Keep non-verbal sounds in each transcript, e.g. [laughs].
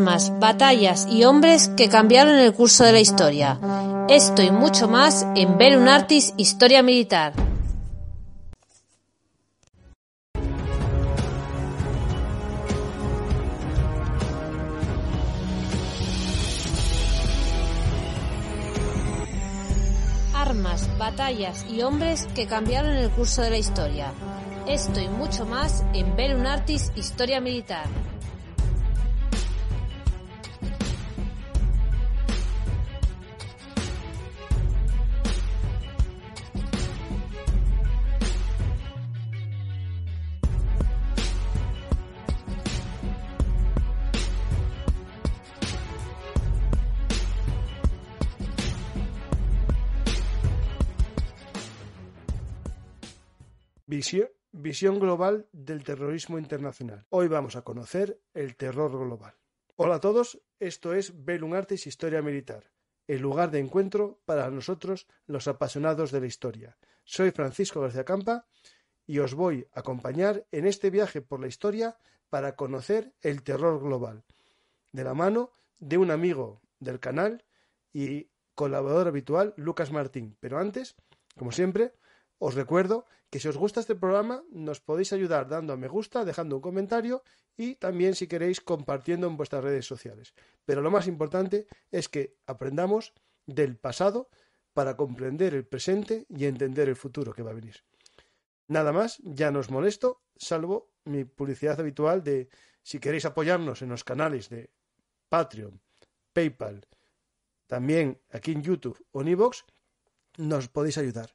armas, batallas y hombres que cambiaron el curso de la historia. Esto y mucho más en un Artis Historia Militar. Armas, batallas y hombres que cambiaron el curso de la historia. Esto y mucho más en un Artis Historia Militar. Visión, global del terrorismo internacional. Hoy vamos a conocer el terror global. Hola a todos, esto es Belum Historia Militar, el lugar de encuentro para nosotros los apasionados de la historia. Soy Francisco García Campa y os voy a acompañar en este viaje por la historia para conocer el terror global, de la mano de un amigo del canal y colaborador habitual, Lucas Martín. Pero antes, como siempre, os recuerdo que si os gusta este programa nos podéis ayudar dando a me gusta, dejando un comentario y también si queréis compartiendo en vuestras redes sociales. Pero lo más importante es que aprendamos del pasado para comprender el presente y entender el futuro que va a venir. Nada más, ya no os molesto, salvo mi publicidad habitual de si queréis apoyarnos en los canales de Patreon, PayPal, también aquí en YouTube o en nos podéis ayudar.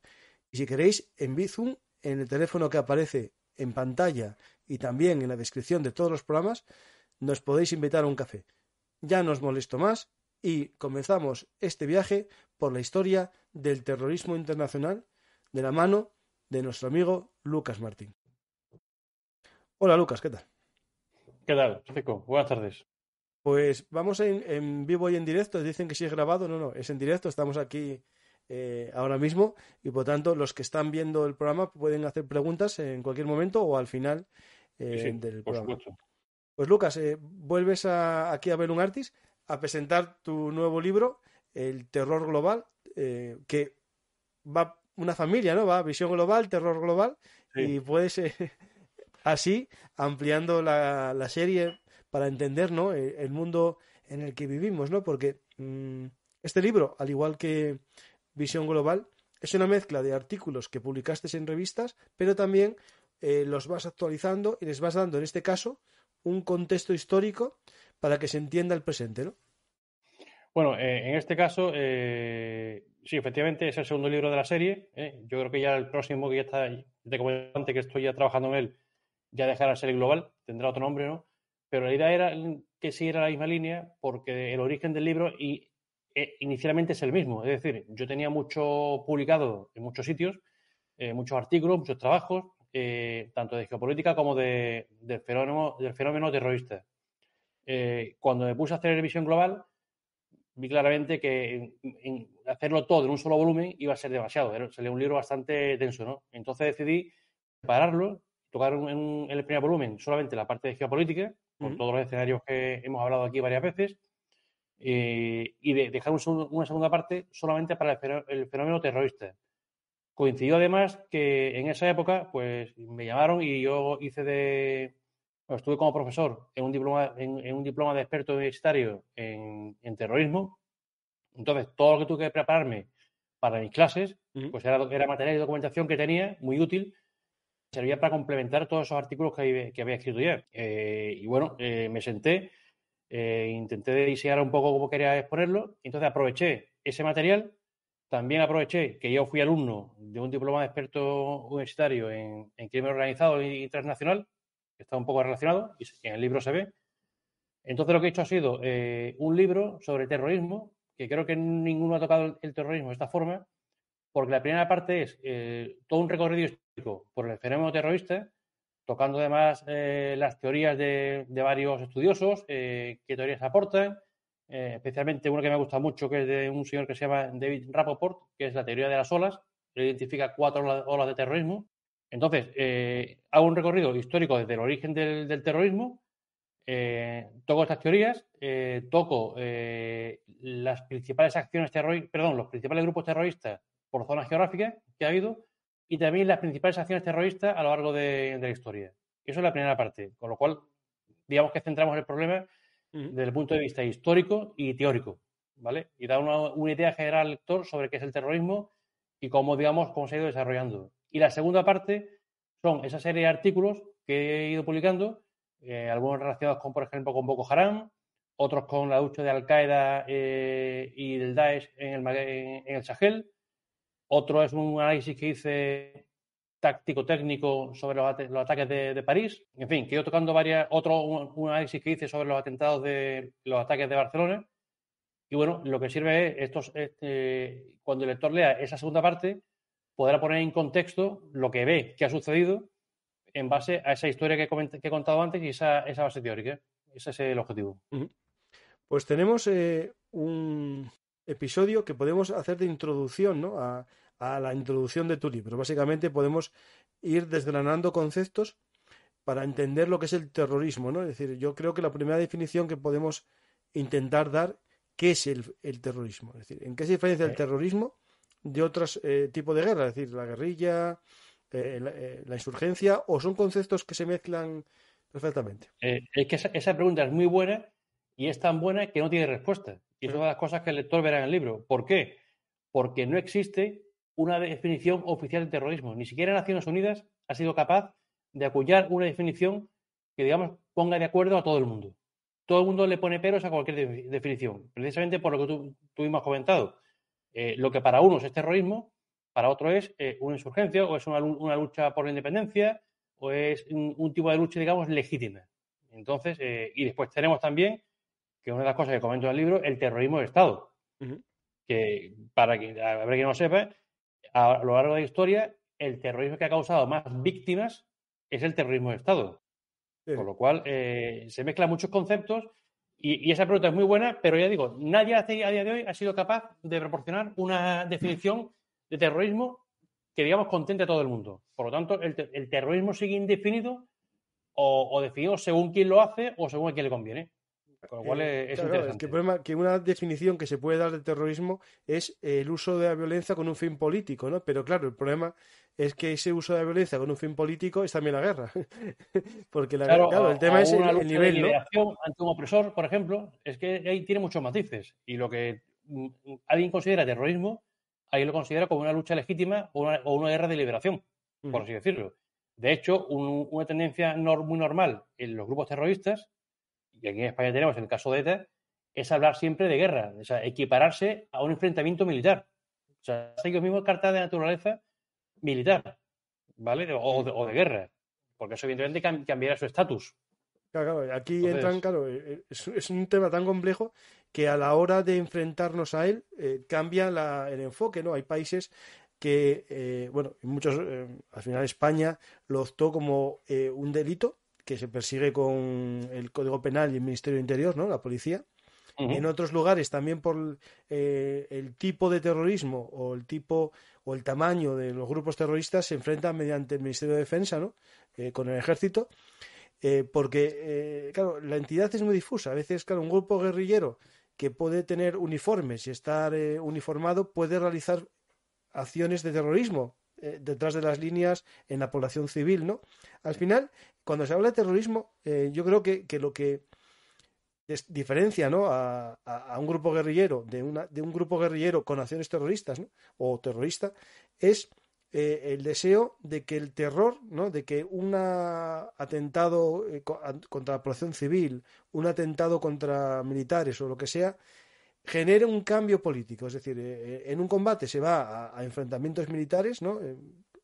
Y si queréis, en Bizum en el teléfono que aparece en pantalla y también en la descripción de todos los programas, nos podéis invitar a un café. Ya no os molesto más y comenzamos este viaje por la historia del terrorismo internacional de la mano de nuestro amigo Lucas Martín. Hola Lucas, ¿qué tal? ¿Qué tal, Buenas tardes. Pues vamos en, en, vivo y en directo. Dicen que si es grabado, no, no, es en directo. Estamos aquí eh, ahora mismo y por tanto los que están viendo el programa pueden hacer preguntas en cualquier momento o al final eh, del programa. Pues Lucas, eh, vuelves aquí a ver un Artis a presentar tu nuevo libro, El Terror Global, que va una familia, ¿no? Va visión global, terror global y puedes [laughs] así ampliando la, serie para entender, El, mundo en el que vivimos, ¿no? Porque mm, este libro, al igual que Visión Global es una mezcla de artículos que publicaste en revistas, pero también eh, los vas actualizando y les vas dando, en este caso, un contexto histórico para que se entienda el presente, ¿no? Bueno, eh, en este caso, eh, sí, efectivamente es el segundo libro de la serie. Yo creo que ya el próximo que ya está, de comentante que estoy ya trabajando en él, ya dejará ser serie global, tendrá otro nombre, ¿no? Pero la idea era que sí era la misma línea, porque el origen del libro y e, inicialmente es el mismo. Es decir, yo tenía mucho publicado en muchos sitios, eh, muchos artículos, muchos trabajos, eh, tanto de geopolítica como de, del, fenómeno, del fenómeno terrorista. Eh, cuando me puse a hacer revisión visión global, vi claramente que hacerlo todo en un solo volumen iba a ser demasiado. se lee un libro bastante denso, ¿no? Entonces decidí separarlo, tocar en, el primer volumen solamente la parte de geopolítica, con todos los escenarios que hemos hablado aquí varias veces, eh, y dejar una segunda parte solamente para el, fenómeno terrorista. Coincidió además que en esa época pues me llamaron y yo hice de... estuve como profesor en un diploma, en, un diploma de experto universitario en, en terrorismo. Entonces, todo lo que tuve que prepararme para mis clases, pues era, era, material y documentación que tenía, muy útil, servía para complementar todos esos artículos que, que había escrito ya. Eh, y bueno, eh, me senté eh, intenté diseñar un poco cómo quería exponerlo, entonces aproveché ese material, también aproveché que yo fui alumno de un diploma de experto universitario en, crimen organizado y internacional, que está un poco relacionado y en el libro se ve. Entonces lo que he hecho ha sido eh, un libro sobre terrorismo, que creo que ninguno ha tocado el terrorismo de esta forma, porque la primera parte es eh, todo un recorrido histórico por el fenómeno terrorista, tocando además eh, las teorías de, varios estudiosos, eh, qué teorías aportan, eh, especialmente uno que me gusta mucho, que es de un señor que se llama David Rapoport, que es la teoría de las olas, que identifica cuatro olas de terrorismo. Entonces, hago un recorrido histórico desde el origen del, terrorismo, toco estas teorías, toco las principales acciones terroristas, perdón, los principales grupos terroristas por zonas geográficas que ha habido, y también las principales acciones terroristas a lo largo de, la historia. eso es la primera parte, con lo cual digamos que centramos el problema desde el punto de vista histórico y teórico, ¿vale? Y da una, idea general al lector sobre qué es el terrorismo y cómo, digamos, cómo se ha ido desarrollando. Y la segunda parte son esa serie de artículos que he ido publicando, eh, algunos relacionados con, por ejemplo, con Boko Haram, otros con la lucha de Al-Qaeda eh, y del Daesh en el, en el Sahel, otro es un análisis que hice táctico técnico sobre los, ataques de, París. En fin, que yo tocando varias, otro un, análisis que hice sobre los atentados de los ataques de Barcelona. Y bueno, lo que sirve es este, cuando el lector lea esa segunda parte, podrá poner en contexto lo que ve que ha sucedido en base a esa historia que, que he contado antes y esa, base teórica. Ese es el objetivo. Pues tenemos eh, un, episodio que podemos hacer de introducción ¿no? a, la introducción de tu pero Básicamente podemos ir desgranando conceptos para entender lo que es el terrorismo. ¿no? Es decir, yo creo que la primera definición que podemos intentar dar, ¿qué es el, terrorismo? Es decir, ¿en qué se diferencia el terrorismo de otros eh, tipos de guerra? Es decir, la guerrilla, eh, eh, la, insurgencia, o son conceptos que se mezclan perfectamente. es que esa, esa pregunta es muy buena y es tan buena que no tiene respuesta. Y es una de las cosas que el lector verá en el libro. ¿Por qué? Porque no existe una definición oficial de terrorismo. Ni siquiera Naciones Unidas ha sido capaz de acuñar una definición que, digamos, ponga de acuerdo a todo el mundo. Todo el mundo le pone peros a cualquier definición, precisamente por lo que tú, mismo comentado. Eh, lo que para unos es terrorismo, para otro es eh, una insurgencia o es una, lucha por la independencia o es un, tipo de lucha, digamos, legítima. Entonces, eh, y después tenemos también que una de las cosas que comento en el libro, el terrorismo de Estado. Que para que, no sepa, a lo largo de la historia, el terrorismo que ha causado más víctimas es el terrorismo de Estado. Con lo cual, eh, se mezclan muchos conceptos y, esa pregunta es muy buena, pero ya digo, nadie a día de hoy ha sido capaz de proporcionar una definición de terrorismo que, digamos, contente a todo el mundo. Por lo tanto, el, terrorismo sigue indefinido o, o, definido según quién lo hace o según a quién le conviene. Con lo eh, cual es, el problema, que una definición que se puede dar de terrorismo es el uso de la violencia con un fin político, ¿no? Pero claro, el problema es que ese uso de la violencia con un fin político es también la guerra. [laughs] Porque la, claro, el tema es el, nivel, de ¿no? ante un opresor, por ejemplo, es que ahí tiene muchos matices y lo que mm, mm, alguien considera terrorismo, ahí lo considera como una lucha legítima o una, guerra de liberación, por así decirlo. De hecho, una tendencia muy normal en los grupos terroristas y aquí en España tenemos en el caso de ETA, e, es hablar siempre de guerra, o equipararse a un enfrentamiento militar. O sea, es ellos mismos carta de naturaleza militar, ¿vale? O de, guerra, porque eso evidentemente cambiará su estatus. Claro, aquí entran, claro, eh, eh, es, un tema tan complejo que a la hora de enfrentarnos a él eh, cambia el enfoque, ¿no? Hay países que, bueno, muchos, al final España lo optó como un delito, que se persigue con el Código Penal y el Ministerio de Interior, ¿no? La policía. Y En otros lugares también por eh, el tipo de terrorismo o el tipo o el tamaño de los grupos terroristas se enfrentan mediante el Ministerio de Defensa, ¿no? Eh, con el Ejército. Eh, porque, claro, la entidad es muy difusa. A veces, claro, un grupo guerrillero que puede tener uniformes y estar uniformado puede realizar acciones de terrorismo eh, detrás de las líneas en la población civil, ¿no? Al final, cuando se habla de terrorismo, eh, yo creo que, lo que diferencia ¿no? a, un grupo guerrillero de, una, de un grupo guerrillero con acciones terroristas o terrorista es eh, el deseo de que el terror, ¿no? de que un atentado contra la población civil, un atentado contra militares o lo que sea, genera un cambio político. Es decir, eh, eh, en un combate se va a, enfrentamientos militares, ¿no? Eh,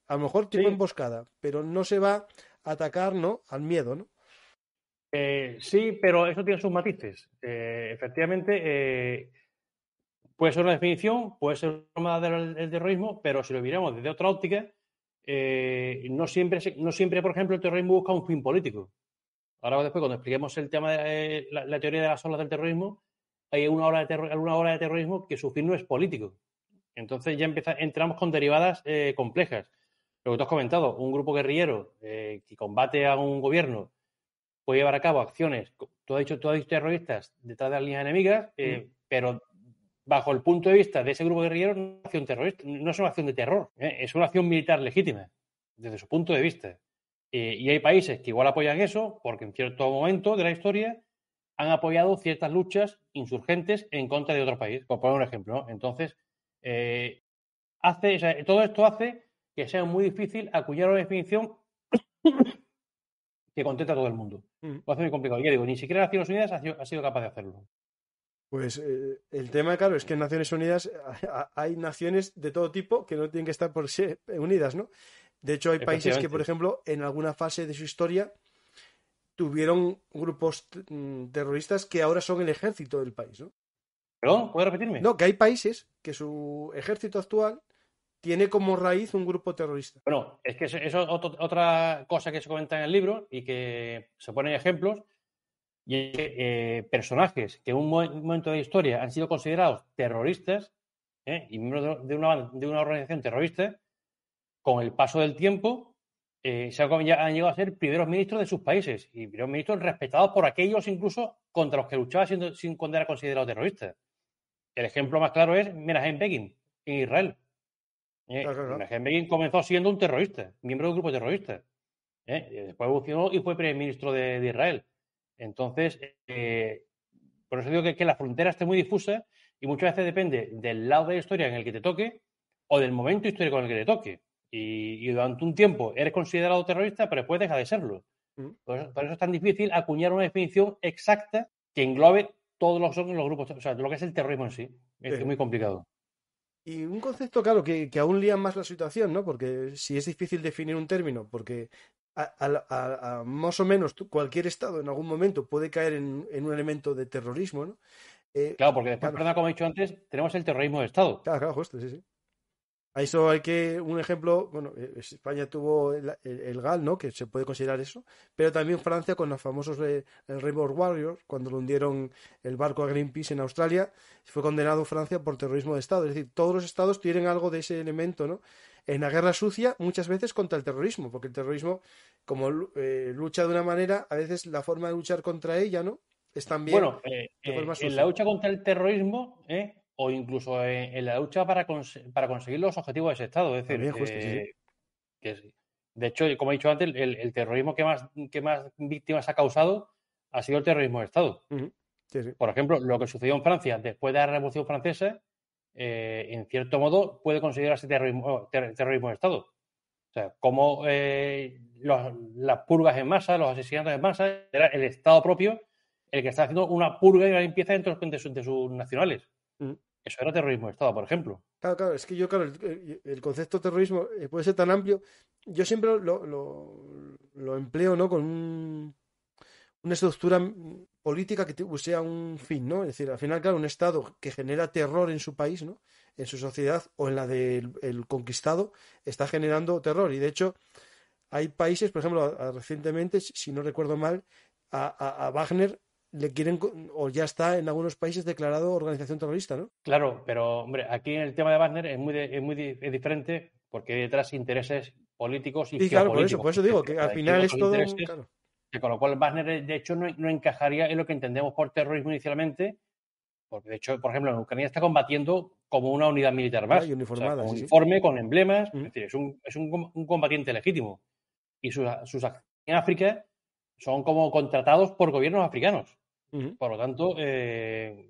a lo mejor tipo emboscada, pero no se va a atacar, ¿no? Al miedo, ¿no? sí, pero eso tiene sus matices. efectivamente, puede ser una definición, puede ser una forma del, terrorismo, pero si lo miramos desde otra óptica, no, siempre, no siempre, por ejemplo, el terrorismo busca un fin político. Ahora después, cuando expliquemos el tema de la, teoría de las olas del terrorismo, hay una ola de, una de terrorismo que su fin no es político. Entonces ya empieza, entramos con derivadas eh, complejas. Lo que tú has comentado, un grupo guerrillero eh, que combate a un gobierno puede llevar a cabo acciones, tú has dicho, terroristas detrás de las líneas enemigas, eh, mm. pero bajo el punto de vista de ese grupo guerrillero no una acción terrorista, no es una acción de terror, es una acción militar legítima, desde su punto de vista. y hay países que igual apoyan eso, porque en cierto momento de la historia han apoyado ciertas luchas insurgentes en contra de otro país, por poner un ejemplo. ¿no? Entonces, eh, hace, todo esto hace que sea muy difícil acuñar una definición que contenta a todo el mundo. Mm. Lo hace muy complicado. Ya digo, ni siquiera Naciones Unidas ha sido, capaz de hacerlo. Pues eh, el tema, claro, es que en Naciones Unidas hay naciones de todo tipo que no tienen que estar por ser unidas, ¿no? De hecho, hay países que, por ejemplo, en alguna fase de su historia tuvieron grupos mm, terroristas que ahora son el ejército del país, ¿no? ¿Perdón? repetirme? No, que hay países que su ejército actual tiene como raíz un grupo terrorista. Bueno, es que eso es otra cosa que se comenta en el libro y que se ponen ejemplos. Y eh, personajes que en un momento de historia han sido considerados terroristas ¿eh? y miembros de una organización terrorista, con el paso del tiempo eh, han, llegado a ser primeros ministros de sus países y primeros ministros respetados por aquellos incluso contra los que luchaba siendo, sin era considerado terrorista. El ejemplo más claro es Menachem Begin en Israel. Eh, Begin comenzó siendo un terrorista, miembro de un grupo terrorista. Eh, después evolucionó y fue primer ministro de, Israel. Entonces, eh, por eso digo que, que la frontera esté muy difusa y muchas veces depende del lado de la historia en el que te toque o del momento histórico en el que te toque y, durante un tiempo eres considerado terrorista, pero después deja de serlo. Mm. por, eso es tan difícil acuñar una definición exacta que englobe todos los los grupos, o sea, lo que es el terrorismo en sí. Es muy complicado. Y un concepto, claro, que, aún lía más la situación, ¿no? Porque si es difícil definir un término, porque más o menos cualquier Estado en algún momento puede caer en, un elemento de terrorismo, ¿no? Eh, claro, porque después, como he dicho antes, tenemos el terrorismo de Estado. Claro, claro, justo, sí, sí. A eso hay que, un ejemplo, bueno, eh, España tuvo el, GAL, ¿no? Que se puede considerar eso, pero también Francia con los famosos eh, Rainbow Warriors, cuando lo hundieron el barco a Greenpeace en Australia, fue condenado Francia por terrorismo de Estado. Es decir, todos los estados tienen algo de ese elemento, ¿no? En la guerra sucia, muchas veces contra el terrorismo, porque el terrorismo, como eh, lucha de una manera, a veces la forma de luchar contra ella, ¿no? Es también. Bueno, en la lucha contra el terrorismo, ¿eh? o incluso en, la lucha para, conseguir los objetivos de ese Estado. Es decir, eh, que de hecho, como he dicho antes, el, terrorismo que más, que más víctimas ha causado ha sido el terrorismo de Estado. Por ejemplo, lo que sucedió en Francia después de la Revolución Francesa, eh, en cierto modo, puede considerarse terrorismo, terrorismo de Estado. O sea, como eh, las purgas en masa, los asesinatos en masa, era el Estado propio el que está haciendo una purga y una limpieza entre sus, nacionales. Eso era terrorismo de Estado, por ejemplo. Claro, claro, es que yo, claro, el, concepto de terrorismo eh, puede ser tan amplio. Yo siempre lo, empleo, ¿no? Con una estructura política que sea un fin, ¿no? Es decir, al final, claro, un Estado que genera terror en su país, ¿no? En su sociedad o en la del conquistado, está generando terror. Y de hecho, hay países, por ejemplo, recientemente, si no recuerdo mal, a Wagner le quieren o ya está en algunos países declarado organización terrorista, ¿no? Claro, pero hombre, aquí en el tema de Wagner es muy, es muy es diferente porque hay detrás intereses políticos y, geopolíticos por eso, digo que al final es con lo cual Wagner de hecho no, encajaría en lo que entendemos por terrorismo inicialmente, porque de hecho, por ejemplo, en Ucrania está combatiendo como una unidad militar más, uniformada, uniforme, con emblemas, mm. es decir, es, un, es un, combatiente legítimo y sus, sus acciones en África son como contratados por gobiernos africanos. Por lo tanto, eh,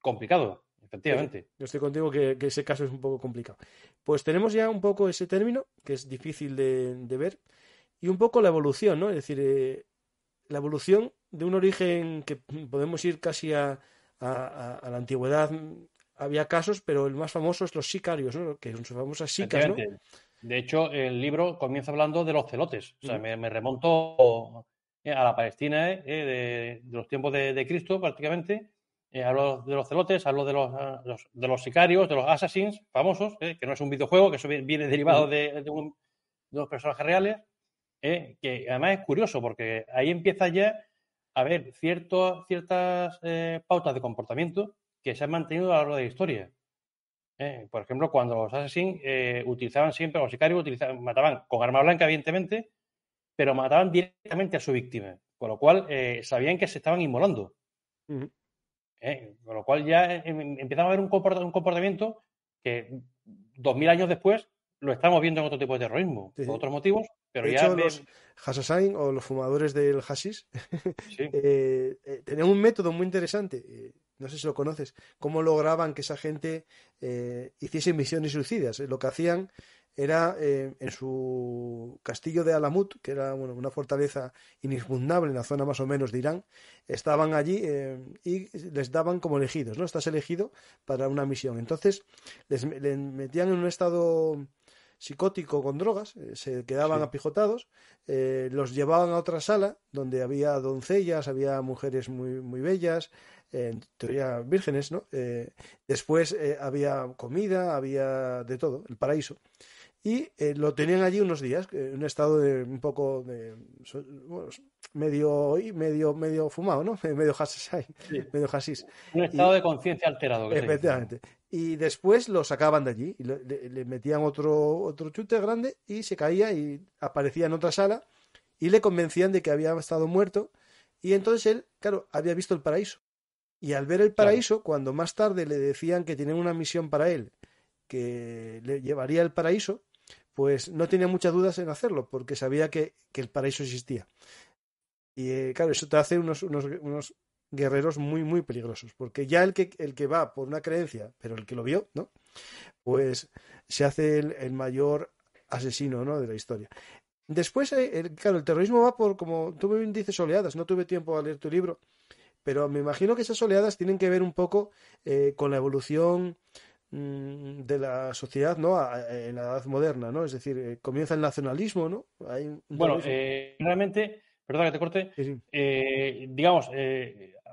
complicado, efectivamente. yo estoy contigo que, ese caso es un poco complicado. Pues tenemos ya un poco ese término, que es difícil de, ver, y un poco la evolución, ¿no? Es decir, eh, la evolución de un origen que podemos ir casi a, la antigüedad. Había casos, pero el más famoso es los sicarios, ¿no? que son sus famosas sicas. ¿no? De hecho, el libro comienza hablando de los celotes. O sea, me, remonto eh, a la Palestina eh, eh, de, los tiempos de, Cristo prácticamente. hablo de los celotes, hablo de ah, los, de los sicarios, de los assassins famosos, que no es un videojuego, que eso viene derivado mm. de, un, personajes reales, que además es curioso porque ahí empieza ya a ver ciertos, ciertas pautas de comportamiento que se han mantenido a lo largo de la historia. por ejemplo, cuando los asesinos utilizaban siempre, los sicarios utilizaban, mataban con arma blanca, evidentemente, pero mataban directamente a su víctima, con lo cual eh, sabían que se estaban inmolando. Eh, con lo cual ya eh, em, em, empezaba a haber un comportamiento que dos mil años después lo estamos viendo en otro tipo de terrorismo, por otros motivos, pero ya... los o los fumadores del hashish [laughs] tenían un método muy interesante, no sé si lo conoces, cómo lograban que esa gente hiciese misiones suicidas. lo que hacían era eh, en su castillo de Alamut, que era bueno, una fortaleza inexpugnable en la zona más o menos de Irán, estaban allí eh, y les daban como elegidos, ¿no? Estás elegido para una misión. Entonces les, metían en un estado psicótico con drogas, eh, se quedaban apijotados, los llevaban a otra sala donde había doncellas, había mujeres muy, muy bellas, en teoría vírgenes, ¿no? después había comida, había de todo, el paraíso y eh, lo tenían allí unos días, en un estado de un poco de medio medio medio fumado, ¿no? [laughs] medio hasis, medio Un estado de conciencia alterado. Y después lo sacaban de allí, y le, metían otro otro chute grande y se caía y aparecía en otra sala y le convencían de que había estado muerto y entonces él, claro, había visto el paraíso. Y al ver el paraíso, cuando más tarde le decían que tenía una misión para él, que le llevaría al paraíso, pues no tenía muchas dudas en hacerlo, porque sabía que, el paraíso existía. Y eh, claro, eso te hace unos, unos, guerreros muy, muy peligrosos, porque ya el que, el que va por una creencia, pero el que lo vio, ¿no? Pues se hace el, el mayor asesino, ¿no? De la historia. Después, eh, el, claro, el terrorismo va por, como tú me dices, oleadas. No tuve tiempo a leer tu libro, pero me imagino que esas oleadas tienen que ver un poco eh, con la evolución Mm, de la sociedad no en la edad moderna no es decir eh, comienza el nacionalismo no bueno eh, realmente perdona que te corte eh, digamos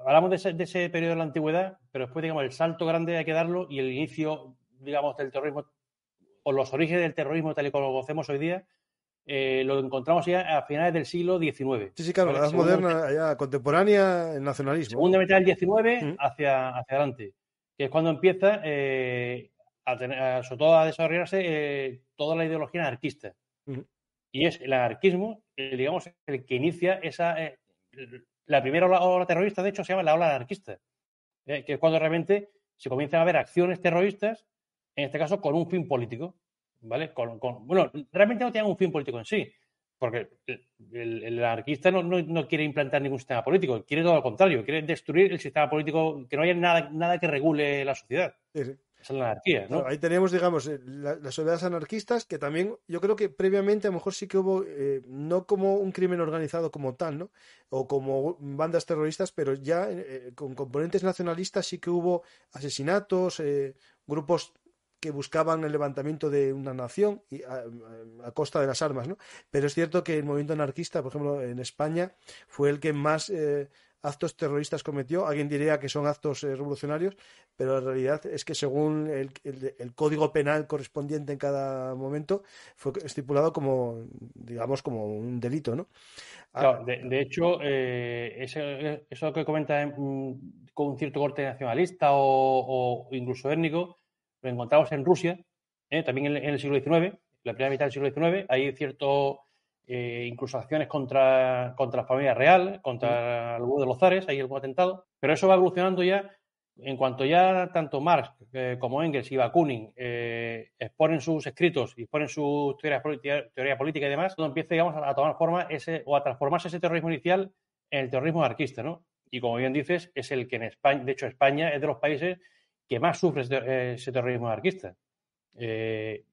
hablamos de ese, de ese, periodo de la antigüedad pero después digamos el salto grande hay que darlo y el inicio digamos del terrorismo o los orígenes del terrorismo tal y como lo conocemos hoy día lo encontramos ya a finales del siglo XIX. Sí, sí, claro, la edad moderna, ya contemporánea, el nacionalismo. Segunda mitad del XIX hacia, hacia adelante que es cuando empieza eh, a, sobre todo a desarrollarse eh, toda la ideología anarquista. Y es el anarquismo, eh, digamos, el que inicia esa. la primera ola, terrorista, de hecho, se llama la ola anarquista, que es cuando realmente se comienzan a ver acciones terroristas, en este caso con un fin político. ¿Vale? bueno, realmente no tienen un fin político en sí, porque el, anarquista no, quiere implantar ningún sistema político, quiere todo lo contrario, quiere destruir el sistema político, que no haya nada, nada que regule la sociedad. Esa es la anarquía, ¿no? ahí tenemos, digamos, eh, las sociedades anarquistas, que también yo creo que previamente a lo mejor sí que hubo, eh, no como un crimen organizado como tal, ¿no? O como bandas terroristas, pero ya eh, con componentes nacionalistas sí que hubo asesinatos, eh, grupos que buscaban el levantamiento de una nación a, costa de las armas, ¿no? Pero es cierto que el movimiento anarquista, por ejemplo, en España, fue el que más eh, actos terroristas cometió. Alguien diría que son actos eh, revolucionarios, pero la realidad es que según el, código penal correspondiente en cada momento fue estipulado como, digamos, como un delito, ¿no? Ah, de, hecho, eh, eso que comenta mm, con un cierto corte nacionalista o incluso étnico lo encontramos en Rusia, ¿eh? también en, el siglo XIX, la primera mitad del siglo XIX, hay cierto eh, incluso contra, contra la familia real, contra el algunos de los zares, hay algún atentado, pero eso va evolucionando ya. En cuanto ya tanto Marx eh, como Engels y Bakunin eh, exponen sus escritos y exponen sus teorías teoría política y demás, todo empieza, a, tomar forma ese, o a transformarse ese terrorismo inicial en el terrorismo anarquista, ¿no? Y como bien dices, es el que en España, de hecho España es de los países que más sufre este, ese terrorismo anarquista. Eh,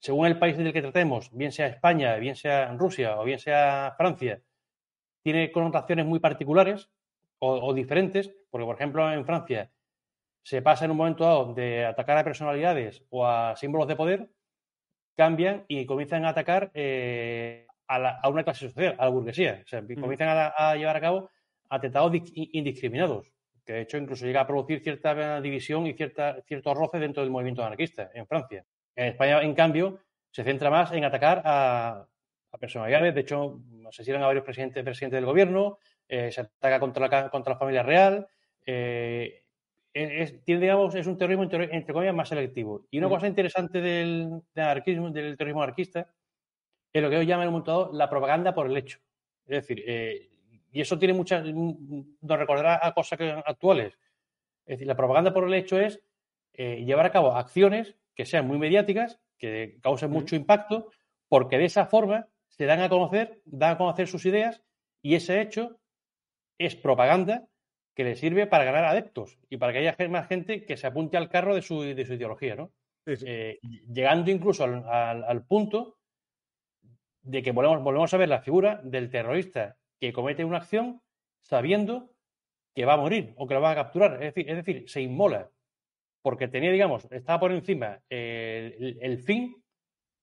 según el país del que tratemos, bien sea España, bien sea Rusia o bien sea Francia, tiene connotaciones muy particulares o, diferentes, porque por ejemplo en Francia se pasa en un momento dado de atacar a personalidades o a símbolos de poder, cambian y comienzan a atacar eh, a, una clase social, a la burguesía. comienzan a, a llevar a cabo atentados indiscriminados que de hecho incluso llega a producir cierta división y cierta, cierto roce dentro del movimiento anarquista en Francia. En España, en cambio, se centra más en atacar a, a personalidades. De hecho, asesinan a varios presidentes, del gobierno, eh, se ataca contra la, contra la familia real. Eh, e, es, digamos, es un terrorismo, entre, comillas, más selectivo. Y una mm. cosa interesante del, anarquismo, del terrorismo anarquista es lo que ellos llaman en un la propaganda por el hecho. Es decir, eh, y eso tiene muchas, nos recordará a cosas actuales. Es decir, la propaganda por el hecho es eh, llevar a cabo acciones que sean muy mediáticas, que causen mucho impacto, porque de esa forma se dan a conocer, dan a conocer sus ideas y ese hecho es propaganda que le sirve para ganar adeptos y para que haya más gente que se apunte al carro de su, ideología, ¿no? Eh, llegando incluso al, al, punto de que volvemos, volvemos a ver la figura del terrorista que comete una acción sabiendo que va a morir o que lo va a capturar. Es decir, se inmola porque tenía, digamos, estaba por encima eh, el, fin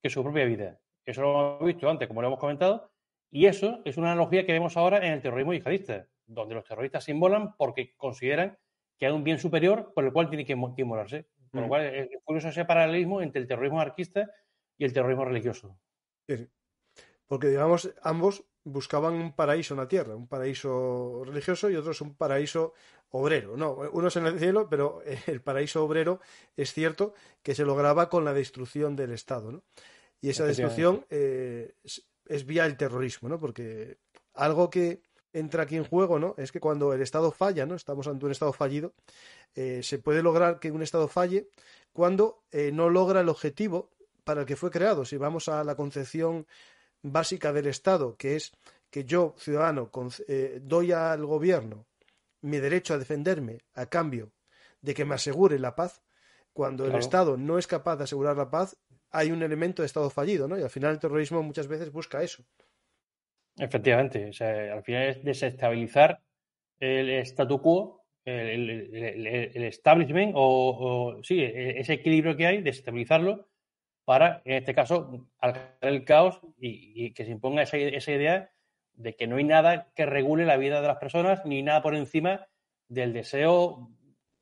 que su propia vida. Eso lo hemos visto antes, como lo hemos comentado, y eso es una analogía que vemos ahora en el terrorismo yihadista, donde los terroristas se inmolan porque consideran que hay un bien superior por el cual tiene que inmolarse. Por lo mm. cual es curioso ese paralelismo entre el terrorismo anarquista y el terrorismo religioso. porque, digamos, ambos buscaban un paraíso en la tierra, un paraíso religioso y otros un paraíso obrero. No, uno es en el cielo, pero [laughs] el paraíso obrero es cierto que se lograba con la destrucción del Estado, ¿no? Y esa destrucción eh, es, vía el terrorismo, ¿no? Porque algo que entra aquí en juego, ¿no? Es que cuando el Estado falla, ¿no? Estamos ante un Estado fallido, eh, se puede lograr que un Estado falle cuando eh, no logra el objetivo para el que fue creado. Si vamos a la concepción básica del Estado, que es que yo, ciudadano, eh, doy al gobierno mi derecho a defenderme a cambio de que me asegure la paz, cuando el Estado no es capaz de asegurar la paz, hay un elemento de Estado fallido, ¿no? Y al final el terrorismo muchas veces busca eso. Efectivamente, o sea, al final es desestabilizar el statu quo, el, establishment, o, o, sí, e-, ese equilibrio que hay, desestabilizarlo para, en este caso, alcanzar el caos y, que se imponga esa, idea de que no hay nada que regule la vida de las personas ni nada por encima del deseo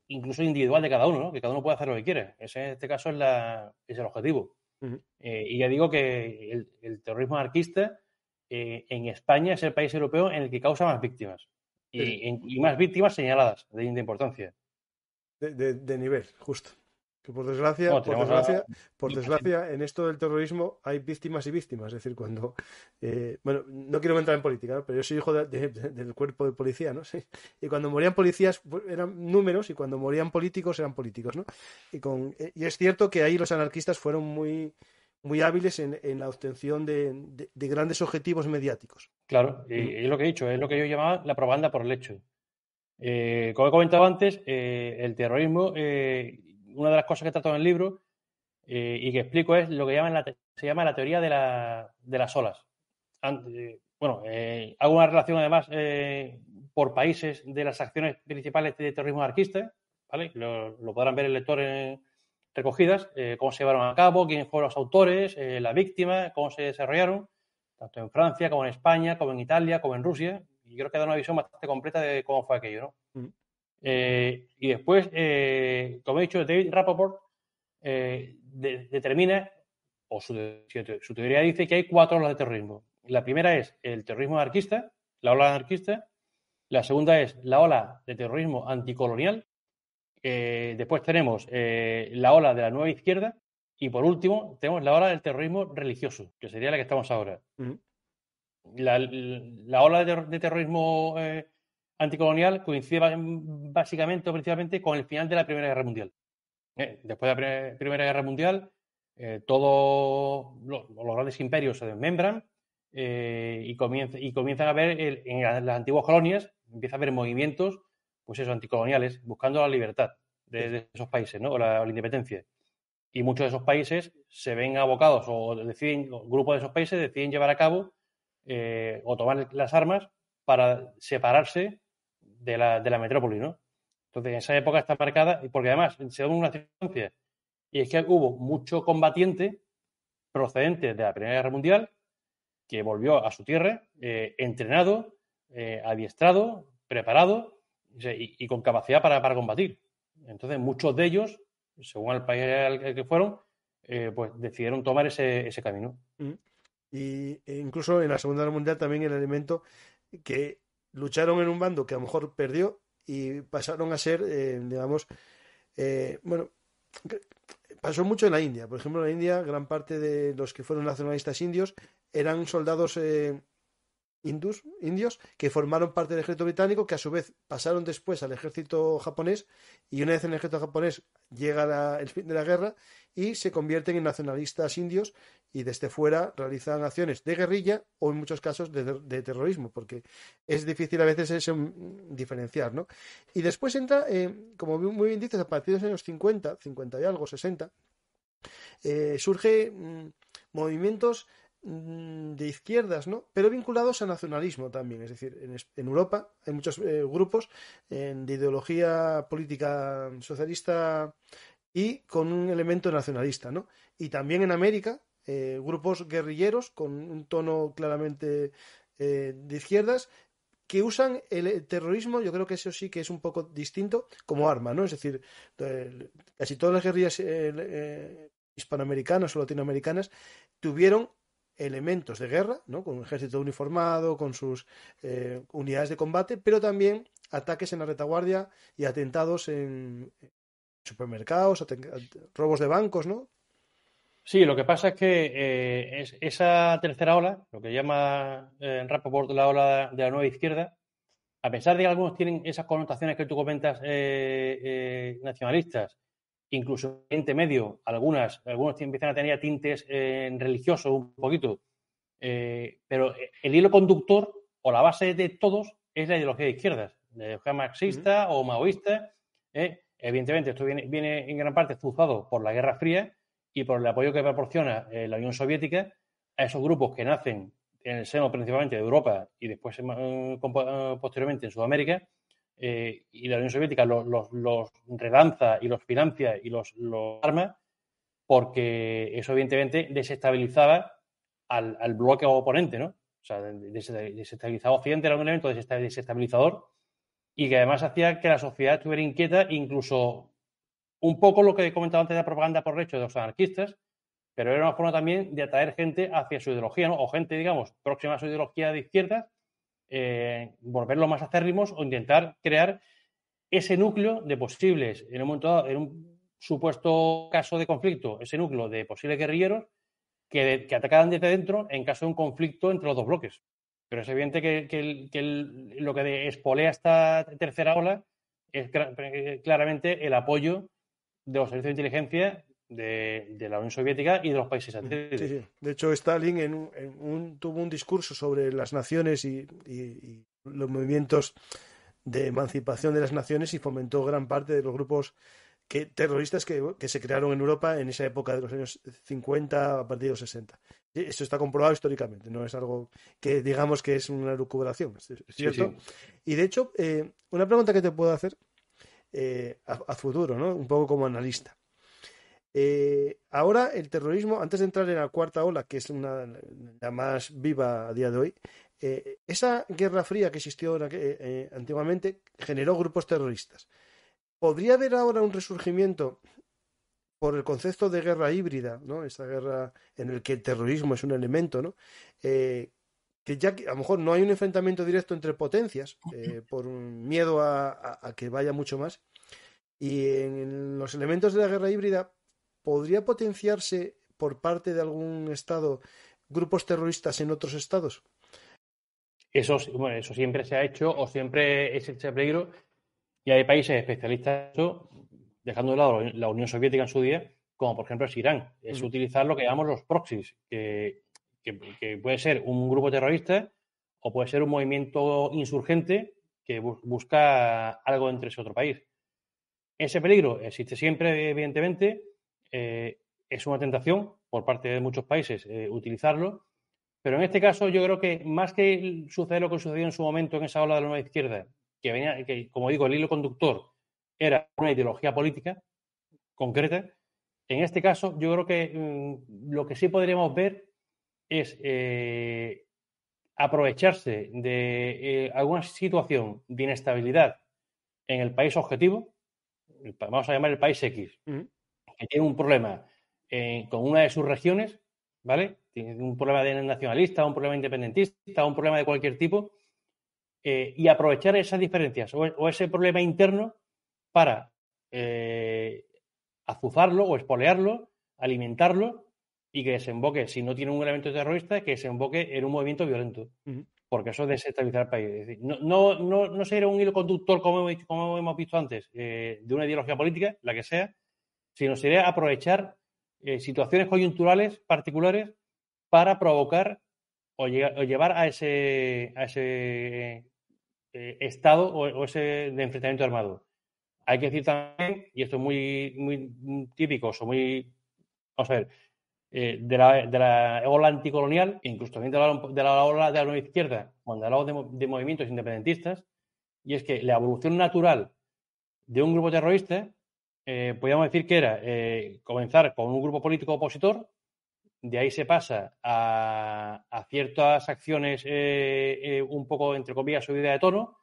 incluso individual de cada uno, que cada uno puede hacer lo que quiere. Ese, en este caso es, el objetivo. Eh, y ya digo que el, terrorismo anarquista eh, en España es el país europeo en el que causa más víctimas y, más víctimas señaladas de, importancia. de nivel, justo por desgracia, por, desgracia en esto del terrorismo hay víctimas y víctimas. Es decir, cuando. Eh, bueno, no quiero entrar en política, pero yo soy hijo del cuerpo de policía, ¿no? [laughs] Y cuando morían policías pues, eran números y cuando morían políticos eran políticos, ¿no? Y, con, eh, y es cierto que ahí los anarquistas fueron muy muy hábiles en, la obtención de, grandes objetivos mediáticos. Claro, y ¿Mm? es lo que he dicho, es lo que yo llamaba la propaganda por el hecho. Eh, como he comentado antes, el terrorismo una de las cosas que trato en el libro eh, y que explico es lo que se llama la teoría de, las olas. Eh, bueno, eh, hago una relación además por países de las acciones principales de terrorismo anarquista, ¿vale? Lo, podrán ver el lector en, recogidas, cómo se llevaron a cabo, quiénes fueron los autores, la víctima, cómo se desarrollaron, tanto en Francia como en España, como en Italia, como en Rusia. Y creo que da una visión bastante completa de cómo fue aquello, ¿no? Mm. Eh, y después, eh, como he dicho, David Rappaport eh, determina, o su, teoría dice que hay cuatro olas de terrorismo. La primera es el terrorismo anarquista, la ola anarquista. La segunda es la ola de terrorismo anticolonial. después tenemos la ola de la nueva izquierda. Y por último, tenemos la ola del terrorismo religioso, que sería la que estamos ahora. la, ola de, terrorismo anticolonial coincide básicamente o principalmente con el final de la Primera Guerra Mundial. Eh, después de la Primera Guerra Mundial, eh, todos los, grandes imperios se desmembran eh, y, comienzan a ver en las antiguas colonias, empieza a haber movimientos, pues eso, anticoloniales, buscando la libertad de, esos países, ¿no? la, independencia. Y muchos de esos países se ven abocados o deciden, o grupos de esos países deciden llevar a cabo o tomar las armas para separarse de la, de la metrópoli, ¿no? Entonces, en esa época está marcada, y porque además se una circunstancia, y es que hubo mucho combatiente procedente de la Primera Guerra Mundial que volvió a su tierra eh, entrenado, eh, adiestrado, preparado y, con capacidad para, combatir. Entonces, muchos de ellos, según el país al que fueron, eh, pues decidieron tomar ese, ese camino. Mm. Y e incluso en la Segunda Guerra Mundial también el elemento que lucharon en un bando que a lo mejor perdió y pasaron a ser, eh, digamos, eh, bueno, pasó mucho en la India. Por ejemplo, en la India gran parte de los que fueron nacionalistas indios eran soldados eh, indios que formaron parte del ejército británico, que a su vez pasaron después al ejército japonés y una vez en el ejército japonés llega el fin de la guerra y se convierten en nacionalistas indios y desde fuera realizan acciones de guerrilla o en muchos casos de, terrorismo, porque es difícil a veces eso mm, diferenciar, ¿no? Y después entra, eh, como muy bien dices, a partir de los años 50, 50 y algo, 60, eh, surge mm, movimientos Mm, de izquierdas, ¿no? Pero vinculados a nacionalismo también. Es decir, en, Europa hay muchos eh, grupos de ideología política socialista y con un elemento nacionalista, ¿no? Y también en América, eh, grupos guerrilleros con un tono claramente eh, de izquierdas que usan el terrorismo, yo creo que eso sí que es un poco distinto como arma, ¿no? Es decir, casi todas las guerrillas hispanoamericanas o latinoamericanas tuvieron elementos de guerra, ¿no? con un ejército uniformado, con sus eh, unidades de combate, pero también ataques en la retaguardia y atentados en supermercados, robos de bancos, ¿no? Sí, lo que pasa es que eh, esa tercera ola, lo que llama eh, en Rappaport la ola de la nueva izquierda, a pesar de que algunos tienen esas connotaciones que tú comentas nacionalistas incluso en Medio, algunas, algunos empiezan a tener tintes eh, religiosos un poquito, eh, pero eh, el hilo conductor o la base de todos es la ideología de izquierdas, la ideología marxista o maoísta. Evidentemente, esto viene, en gran parte fuzado por la Guerra Fría y por el apoyo que proporciona la Unión Soviética a esos grupos que nacen en el seno principalmente de Europa y después posteriormente en Sudamérica, eh, y la Unión Soviética los, los, relanza y los financia y los, los arma, porque eso evidentemente desestabilizaba al, al bloque oponente, ¿no? O sea, desestabilizaba Occidente, era un elemento desestabilizador y que además hacía que la sociedad estuviera inquieta, incluso un poco lo que he comentado antes de la propaganda por hecho de los anarquistas, pero era una forma también de atraer gente hacia su ideología, ¿no? o gente, digamos, próxima a su ideología de izquierdas, eh, volverlo más acérrimos o intentar crear ese núcleo de posibles, en un en un supuesto caso de conflicto, ese núcleo de posibles guerrilleros que, atacaran desde dentro en caso de un conflicto entre los dos bloques. Pero es evidente que, lo que espolea esta tercera ola es eh, claramente el apoyo de los servicios de inteligencia de, la Unión Soviética y de los países satélites. De hecho, Stalin en tuvo un discurso sobre las naciones y, los movimientos de emancipación de las naciones y fomentó gran parte de los grupos que, terroristas que, se crearon en Europa en esa época de los años 50 a partir de los 60. Esto está comprobado históricamente, no es algo que digamos que es una recuperación, ¿cierto? y de hecho, eh, una pregunta que te puedo hacer eh, a, futuro, ¿no? un poco como analista eh, ahora el terrorismo, antes de entrar en la cuarta ola, que es una, la más viva a día de hoy, eh, esa guerra fría que existió eh, antiguamente generó grupos terroristas. ¿Podría haber ahora un resurgimiento por el concepto de guerra híbrida, ¿no? esa guerra en el que el terrorismo es un elemento, ¿no? que ya que a lo mejor no hay un enfrentamiento directo entre potencias [laughs] por un miedo a que vaya mucho más, y en los elementos de la guerra híbrida podría potenciarse por parte de algún Estado grupos terroristas en otros estados? Eso, bueno, eso siempre se ha hecho o siempre es existe peligro y hay países especialistas en eso, dejando de lado la Unión Soviética en su día, como por ejemplo es Irán. Es utilizar lo que llamamos los proxies, que, puede ser un grupo terrorista o puede ser un movimiento insurgente que busca algo entre ese otro país. Ese peligro existe siempre, evidentemente, eh, es una tentación por parte de muchos países eh, utilizarlo, pero en este caso yo creo que más que suceder lo que sucedió en su momento en esa ola de la nueva izquierda, que venía, que como digo, el hilo conductor era una ideología política concreta, en este caso yo creo que mm, lo que sí podríamos ver es eh, aprovecharse de alguna situación de inestabilidad en el país objetivo, vamos a llamar el país X, que tiene un problema eh, con una de sus regiones, ¿vale? Tiene un problema de nacionalista, un problema independentista, un problema de cualquier tipo, eh, y aprovechar esas diferencias o, e, ese problema interno para eh, azufarlo o espolearlo, alimentarlo y que desemboque, si no tiene un elemento terrorista, que desemboque en un movimiento violento. Porque eso desestabiliza desestabilizar el país. decir, no, no, no, no un hilo conductor, como, hemos visto antes, de una ideología política, la que sea, sino sería aprovechar eh, situaciones coyunturales particulares para provocar o, llevar a ese, ese eh, estado o, ese de enfrentamiento armado. Hay que decir también, y esto es muy, muy típico, o muy, vamos a ver, eh, de, la, ola anticolonial, incluso también de la, de la ola de la izquierda, cuando hablamos de movimientos independentistas, y es que la evolución natural de un grupo terrorista eh, podríamos decir que era eh, comenzar con un grupo político opositor, de ahí se pasa a, ciertas acciones eh, un poco, entre comillas, subida de tono,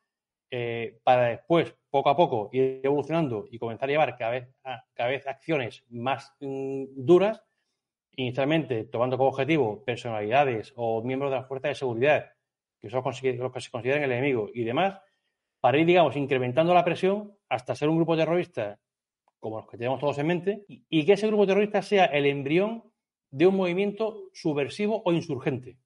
para después, poco a poco, ir evolucionando y comenzar a llevar cada vez, cada acciones más mm, duras, inicialmente tomando como objetivo personalidades o miembros de las fuerzas de seguridad, que son los que se consideran el enemigo y demás, para ir, digamos, incrementando la presión hasta ser un grupo terrorista como los que tenemos todos en mente, y que ese grupo terrorista sea el embrión de un movimiento subversivo o insurgente.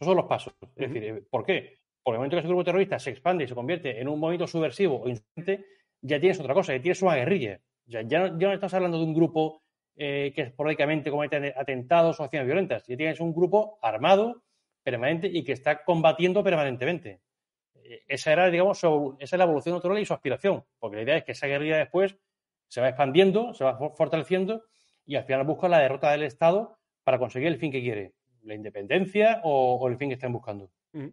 Esos son los pasos. Es decir, eh, ¿por qué? en el momento que ese grupo terrorista se expande y se convierte en un movimiento subversivo o insurgente, ya tienes otra cosa, ya tienes una guerrilla. Ya, ya, no, estás hablando de un grupo eh, que esporádicamente comete atentados o acciones violentas. Ya tienes un grupo armado, permanente y que está combatiendo permanentemente. E, esa era, digamos, esa es la evolución natural y su aspiración, porque la idea es que esa guerrilla después se va expandiendo, se va fortaleciendo y al final busca la derrota del Estado para conseguir el fin que quiere, la independencia o, el fin que están buscando. Mm.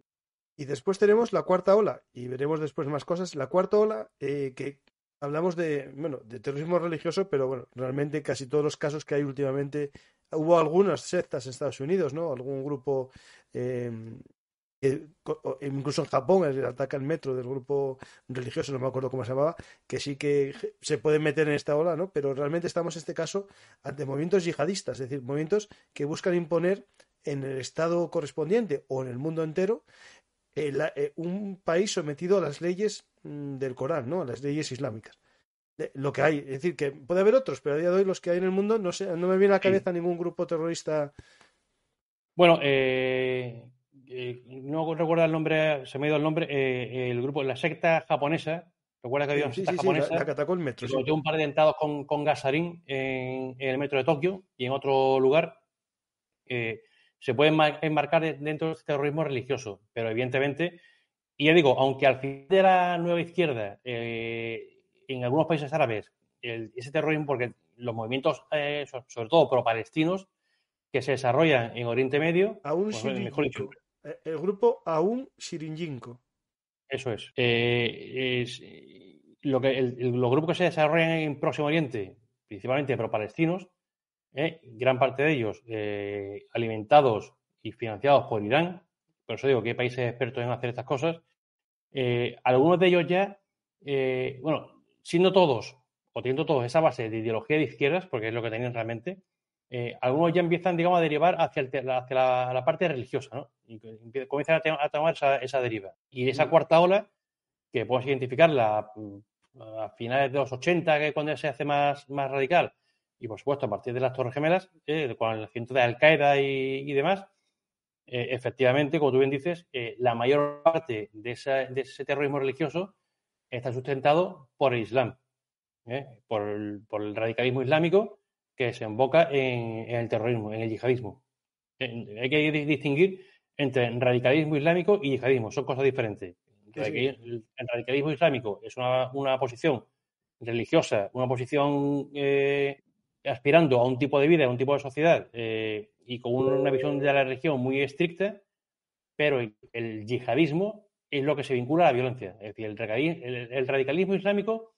Y después tenemos la cuarta ola, y veremos después más cosas. La cuarta ola, eh, que hablamos de, bueno, de terrorismo religioso, pero bueno, realmente casi todos los casos que hay últimamente, hubo algunas sectas en Estados Unidos, ¿no? Algún grupo eh, incluso en Japón el ataque al metro del grupo religioso, no me acuerdo cómo se llamaba, que sí que se pueden meter en esta ola, ¿no? Pero realmente estamos en este caso ante movimientos yihadistas, es decir, movimientos que buscan imponer en el estado correspondiente o en el mundo entero eh, eh, un país sometido a las leyes mm, del Corán, ¿no? A las leyes islámicas. Eh, lo que hay, es decir, que puede haber otros, pero a día de hoy los que hay en el mundo no no me viene a la cabeza ningún grupo terrorista. Bueno, eh, eh, no recuerdo el nombre, se me ha ido el nombre, eh, el grupo, la secta japonesa, Recuerda que había una secta japonesa? un par de dentados con, con gasarín en, el metro de Tokio y en otro lugar. Eh, se pueden enmarcar dentro del este terrorismo religioso, pero evidentemente, y ya digo, aunque al fin de la nueva izquierda, en algunos países árabes, ese terrorismo, porque los movimientos, sobre todo pro-palestinos, que se desarrollan en Oriente Medio, aún pues, mejor eh, el grupo Aún Sirinjinko. Eso es. Eh, eh, lo que, los grupos que se desarrollan en Próximo Oriente, principalmente pro-palestinos, gran parte de ellos alimentados y financiados por Irán, por eso digo que hay países expertos en hacer estas cosas, algunos de ellos ya, bueno, siendo todos, o teniendo todos esa base de ideología de izquierdas, porque es lo que tenían realmente, eh, algunos ya empiezan, digamos, a derivar hacia, la, parte religiosa, ¿no? Y comienzan a, tomar esa, deriva. Y esa mm. cuarta ola, que puedes identificarla mm, a, finales de los 80, que es cuando se hace más, radical, y por supuesto a partir de las Torres Gemelas, eh, con el asiento de Al-Qaeda y, demás, eh, efectivamente, como tú bien dices, la mayor parte de, ese terrorismo religioso está sustentado por el Islam, por el radicalismo islámico que se en, en el terrorismo, en el yihadismo. hay que distinguir entre radicalismo islámico y yihadismo, son cosas diferentes. El, radicalismo islámico es una, posición religiosa, una posición eh, aspirando a un tipo de vida, a un tipo de sociedad eh, y con una visión de la religión muy estricta, pero el, yihadismo es lo que se vincula a la violencia. Es decir, el, radicalismo islámico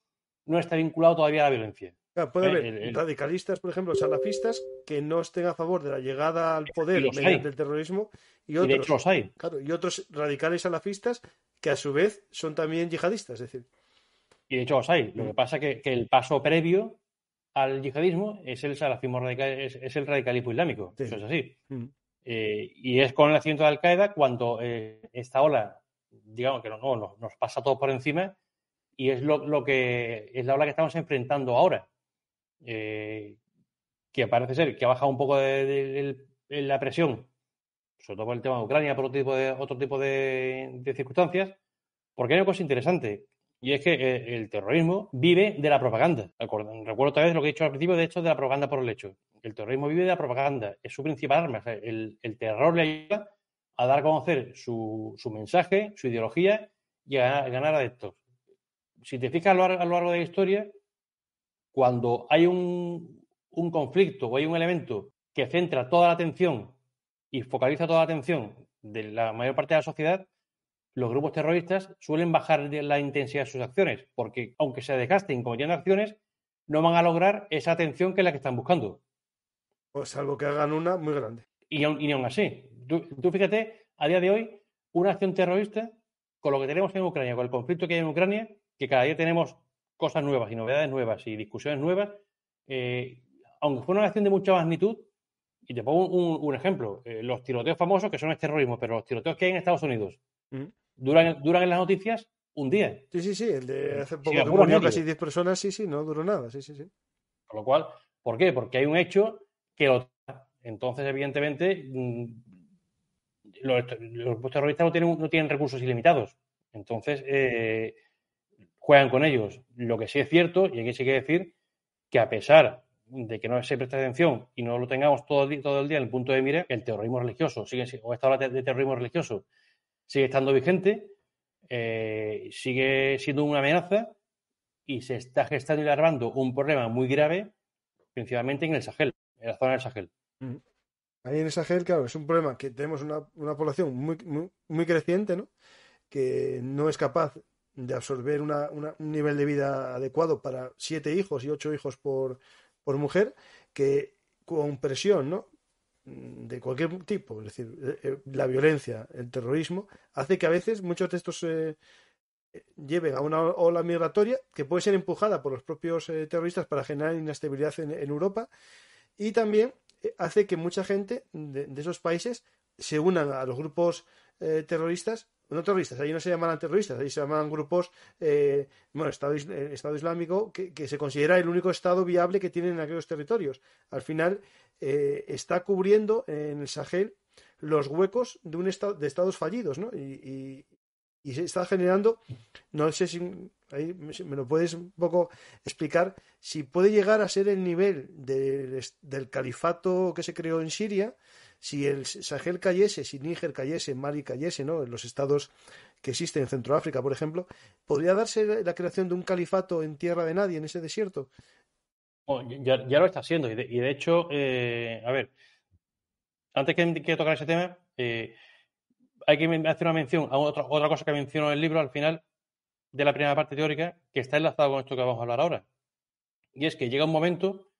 no está vinculado todavía a la violencia puede eh, haber radicalistas, por ejemplo, salafistas, que no estén a favor de la llegada al poder mediante el terrorismo y otros. y otros radicales salafistas que a su vez son también yihadistas, es decir. Y de hecho los hay. Lo que pasa es que, el paso previo al yihadismo es el salafismo radical, es, el radicalismo islámico. Eso es así. Mm. Eh, y es con el asiento de Al Qaeda cuando eh, esta ola, digamos que no, nos pasa todo por encima, y es lo, que es la ola que estamos enfrentando ahora. Eh, que parece ser que ha bajado un poco la presión, sobre todo por el tema de Ucrania, por otro tipo de, otro tipo de, circunstancias, porque hay una cosa interesante, y es que eh, el terrorismo vive de la propaganda. Recuerdo otra vez lo que he dicho al principio, de hecho, de la propaganda por el hecho. El terrorismo vive de la propaganda, es su principal arma. el, terror le ayuda a dar a conocer su, mensaje, su ideología y a, ganar adeptos. Si te fijas a lo largo de la historia, cuando hay un, conflicto o hay un elemento que centra toda la atención y focaliza toda la atención de la mayor parte de la sociedad, los grupos terroristas suelen bajar la intensidad de sus acciones, porque aunque se desgasten cometiendo acciones, no van a lograr esa atención que es la que están buscando. Pues algo que hagan una muy grande. Y, aún así, tú, fíjate, a día de hoy, una acción terrorista, con lo que tenemos en Ucrania, con el conflicto que hay en Ucrania, que cada día tenemos cosas nuevas y novedades nuevas y discusiones nuevas, eh, aunque fue una acción de mucha magnitud, y te pongo un, ejemplo, eh, los tiroteos famosos, que son el terrorismo, pero los tiroteos que hay en Estados Unidos, duran, duran en las noticias un día. Sí, sí, sí, el de eh, hace poco que murió casi 10 personas, sí, sí, no duró nada, sí, sí, sí. Con lo cual, ¿por qué? Porque hay un hecho que lo... Entonces, evidentemente, mm, los, terroristas no tienen, recursos ilimitados. Entonces, eh, juegan con ellos. Lo que sí es cierto, y aquí sí que decir que a pesar de que no se preste atención y no lo tengamos todo el, día, todo el día en el punto de mira, el terrorismo religioso sigue, o esta ola de terrorismo religioso sigue estando vigente, eh, sigue siendo una amenaza y se está gestando y larvando un problema muy grave, principalmente en el Sahel, en la zona del Sahel. Ahí en el Sahel, claro, es un problema que tenemos una, una población muy, muy, muy creciente, ¿no? que no es capaz de absorber un nivel de vida adecuado para siete hijos y ocho hijos por, mujer, que con presión, ¿no? de cualquier tipo, es decir, eh, eh, la violencia, el terrorismo, hace que a veces muchos de estos eh, lleven a una ola migratoria que puede ser empujada por los propios terroristas para generar inestabilidad en, Europa y también hace que mucha gente de, esos países se unan a los grupos terroristas no terroristas, ahí no se llaman terroristas, ahí se llaman grupos, eh, bueno, Estado, eh, Estado Islámico, que, se considera el único Estado viable que tienen en aquellos territorios. Al final, eh, está cubriendo en el Sahel los huecos de, un estado, de estados fallidos, ¿no? Y, y, se está generando, no sé si ahí me lo puedes un poco explicar, si puede llegar a ser el nivel del, del califato que se creó en Siria, si el Sahel cayese, si Níger cayese, Mali cayese, ¿no? En los estados que existen en Centroáfrica, por ejemplo, ¿podría darse la creación de un califato en tierra de nadie, en ese desierto? Oh, ya, lo está haciendo, y de, hecho, eh, a ver, antes que, tocar ese tema, eh, hay que hacer una mención a otra, cosa que menciono en el libro al final de la primera parte teórica, que está enlazado con esto que vamos a hablar ahora. Y es que llega un momento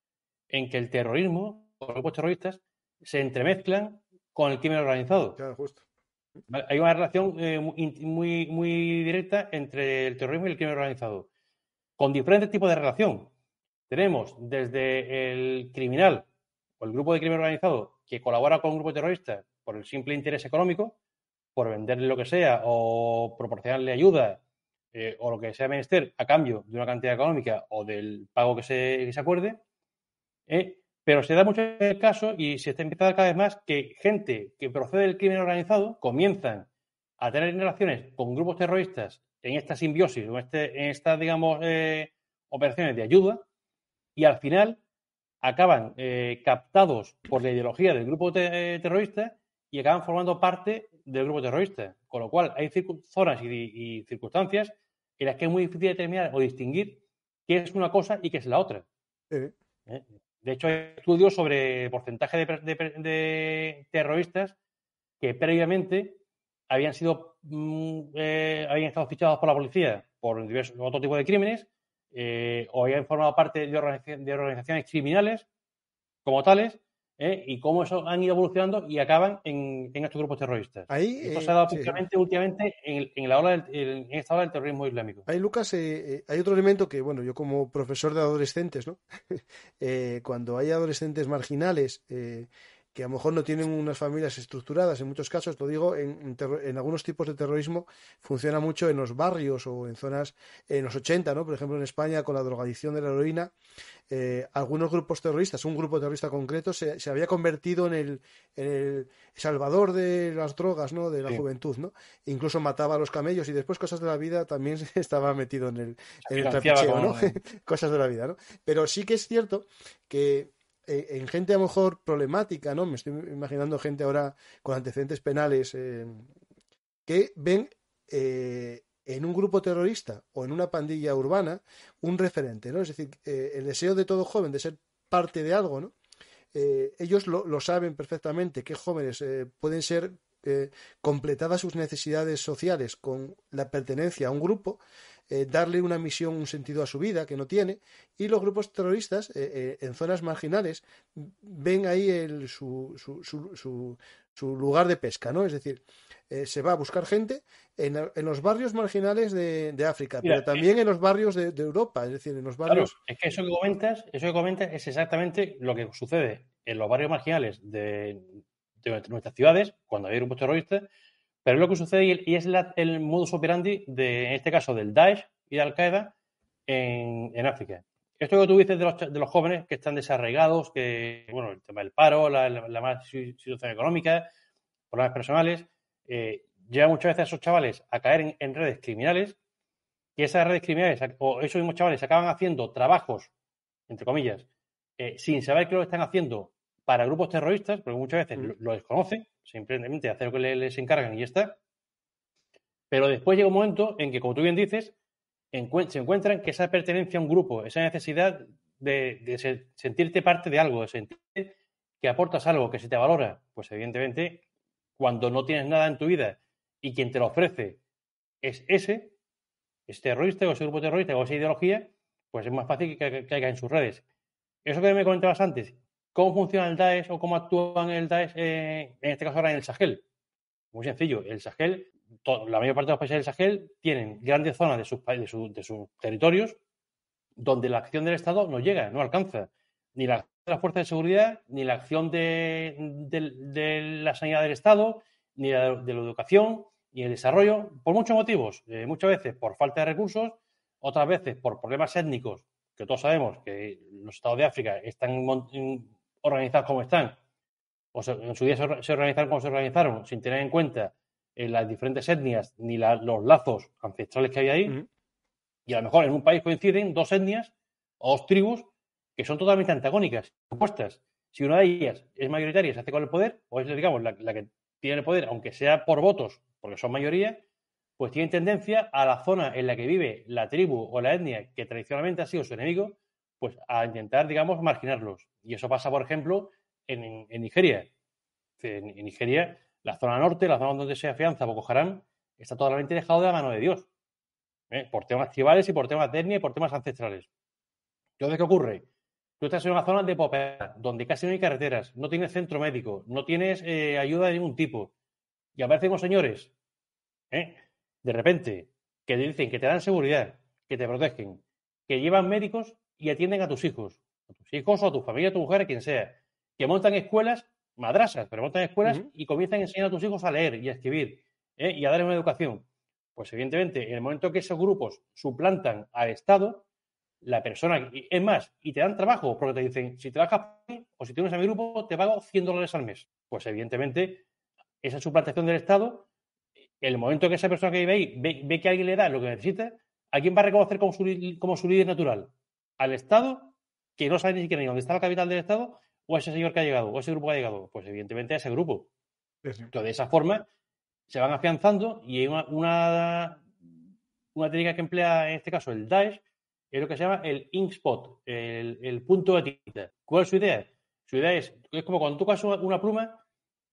en que el terrorismo, los grupos terroristas, se entremezclan con el crimen organizado. Hay una relación eh, muy, muy directa entre el terrorismo y el crimen organizado, con diferentes tipos de relación. Tenemos desde el criminal o el grupo de crimen organizado que colabora con un grupo terrorista por el simple interés económico, por venderle lo que sea o proporcionarle ayuda eh, o lo que sea menester a cambio de una cantidad económica o del pago que se, acuerde, eh, pero se da mucho el caso y se está empezando cada vez más que gente que procede del crimen organizado comienzan a tener relaciones con grupos terroristas en esta simbiosis, en, este, en estas, digamos, eh, operaciones de ayuda, y al final acaban eh, captados por la ideología del grupo eh, terrorista y acaban formando parte del grupo terrorista. Con lo cual, hay zonas y, circunstancias en las que es muy difícil determinar o distinguir qué es una cosa y qué es la otra. De hecho, hay estudios sobre porcentaje de, terroristas que previamente habían sido mm, eh, habían estado fichados por la policía por otro tipo de crímenes eh, o habían formado parte de, organizaciones criminales como tales ¿eh? y cómo eso han ido evolucionando y acaban en, estos grupos terroristas. Esto eh, se ha dado últimamente en, la ola del, en esta ola del terrorismo islámico. Ahí, Lucas, eh, eh, hay otro elemento que, bueno, yo como profesor de adolescentes, ¿no? [laughs] cuando hay adolescentes marginales que a lo mejor no tienen unas familias estructuradas, en muchos casos, lo digo, en, en, algunos tipos de terrorismo funciona mucho en los barrios o en zonas, en los 80, ¿no? Por ejemplo, en España, con la drogadicción de la heroína, eh, algunos grupos terroristas, un grupo terrorista concreto, se, se había convertido en el, el, salvador de las drogas, ¿no? De la juventud, ¿no? Incluso mataba a los camellos y después cosas de la vida también [laughs] estaba metido en el, en el ¿no? [laughs] cosas de la vida, ¿no? Pero sí que es cierto que eh, en gente a lo mejor problemática, ¿no? Me estoy imaginando gente ahora con antecedentes penales eh, que ven eh, en un grupo terrorista o en una pandilla urbana un referente, ¿no? Es decir, el deseo de todo joven de ser parte de algo, ¿no? ellos lo, lo, saben perfectamente, que jóvenes pueden ser completadas sus necesidades sociales con la pertenencia a un grupo eh, darle una misión, un sentido a su vida que no tiene, y los grupos terroristas eh, eh, en zonas marginales ven ahí su, lugar de pesca, ¿no? Es decir, se va a buscar gente en, los barrios marginales de, África, pero también en los barrios de, Europa, es decir, en los barrios... Claro, es que eso que comentas, eso que comentas es exactamente lo que sucede en los barrios marginales de, de nuestras ciudades, cuando hay grupos terroristas, pero es lo que sucede y es el modus operandi, de, en este caso, del Daesh y de Al-Qaeda en, África. Esto que tú dices de los, de los, jóvenes que están desarraigados, que, bueno, el tema del paro, la, mala situación económica, problemas personales, eh, lleva muchas veces a esos chavales a caer en, redes criminales y esas redes criminales o esos mismos chavales acaban haciendo trabajos, entre comillas, eh, sin saber que lo están haciendo para grupos terroristas, porque muchas veces mm. lo desconocen, simplemente hacer lo que les encargan y ya está. Pero después llega un momento en que, como tú bien dices, se encuentran que esa pertenencia a un grupo, esa necesidad de, sentirte parte de algo, de sentir que aportas algo, que se te valora, pues evidentemente, cuando no tienes nada en tu vida y quien te lo ofrece es ese, es este terrorista o ese grupo terrorista o esa ideología, pues es más fácil que, caiga en sus redes. Eso que me comentabas antes, ¿Cómo funciona el Daesh o cómo actúan el Daesh, eh, en este caso ahora en el Sahel? Muy sencillo, el Sahel, la mayor parte de los países del Sahel tienen grandes zonas de sus, territorios donde la acción del Estado no llega, no alcanza. Ni la acción de las fuerzas de seguridad, ni la acción de, la sanidad del Estado, ni la, de la educación, ni el desarrollo, por muchos motivos. Eh, muchas veces por falta de recursos, otras veces por problemas étnicos, que todos sabemos que los estados de África están organizar como están, o en su día se, organizaron como se organizaron, sin tener en cuenta eh, las diferentes etnias ni los lazos ancestrales que había ahí, y a lo mejor en un país coinciden dos etnias o dos tribus que son totalmente antagónicas, opuestas. Si una de ellas es mayoritaria y se hace con el poder, o es, digamos, la, la que tiene el poder, aunque sea por votos, porque son mayoría, pues tienen tendencia a la zona en la que vive la tribu o la etnia que tradicionalmente ha sido su enemigo, pues a intentar, digamos, marginarlos. Y eso pasa, por ejemplo, en, Nigeria. En, Nigeria, la zona norte, la zona donde se afianza Boko Haram, está totalmente dejado de la mano de Dios. ¿eh? Por temas tribales y por temas de etnia y por temas ancestrales. Entonces, ¿qué ocurre? Tú estás en una zona de popea, donde casi no hay carreteras, no tienes centro médico, no tienes eh, ayuda de ningún tipo. Y aparecen los señores, ¿eh? de repente, que te dicen que te dan seguridad, que te protegen, que llevan médicos y atienden a tus hijos, hijos o tu familia, tu mujer, quien sea, que montan escuelas, madrasas, pero montan escuelas y comienzan a enseñar a tus hijos a leer y a escribir ¿eh? y a darles una educación. Pues evidentemente, en el momento que esos grupos suplantan al Estado, la persona, es más, y te dan trabajo, porque te dicen, si trabajas o si te unes a mi grupo, te pago 100 dólares al mes. Pues evidentemente, esa suplantación del Estado, el momento que esa persona que vive ahí ve, que alguien le da lo que necesita, ¿a quién va a reconocer como su, como su líder natural? ¿Al Estado que no sabe ni siquiera ni dónde está la capital del Estado, o ese señor que ha llegado, o ese grupo que ha llegado. Pues evidentemente a ese grupo. Entonces, de esa forma se van afianzando y hay una, una, técnica que emplea en este caso el Daesh, es lo que se llama el ink spot, el, punto de tinta. ¿Cuál es su idea? Su idea es, es como cuando tú coges una pluma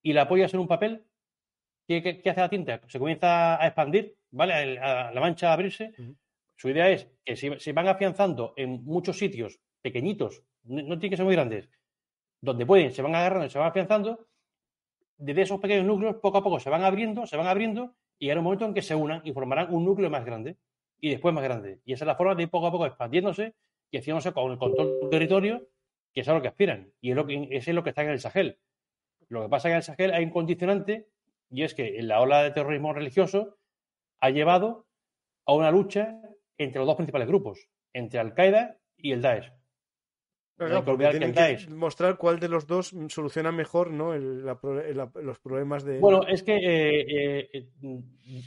y la apoyas en un papel, ¿qué, hace la tinta? Se comienza a expandir, ¿vale? la mancha a abrirse. Su idea es que si se van afianzando en muchos sitios pequeñitos, no, tienen que ser muy grandes, donde pueden, se van agarrando, se van afianzando, desde esos pequeños núcleos poco a poco se van abriendo, se van abriendo y hay un momento en que se unan y formarán un núcleo más grande y después más grande. Y esa es la forma de ir poco a poco expandiéndose y haciéndose con el control del territorio, que es a lo que aspiran. Y es lo que, ese es lo que está en el Sahel. Lo que pasa en el Sahel hay un y es que la ola de terrorismo religioso ha llevado a una lucha entre los dos principales grupos, entre Al-Qaeda y el Daesh mostrar cuál de los dos soluciona mejor los problemas de... Bueno, es que eh, eh,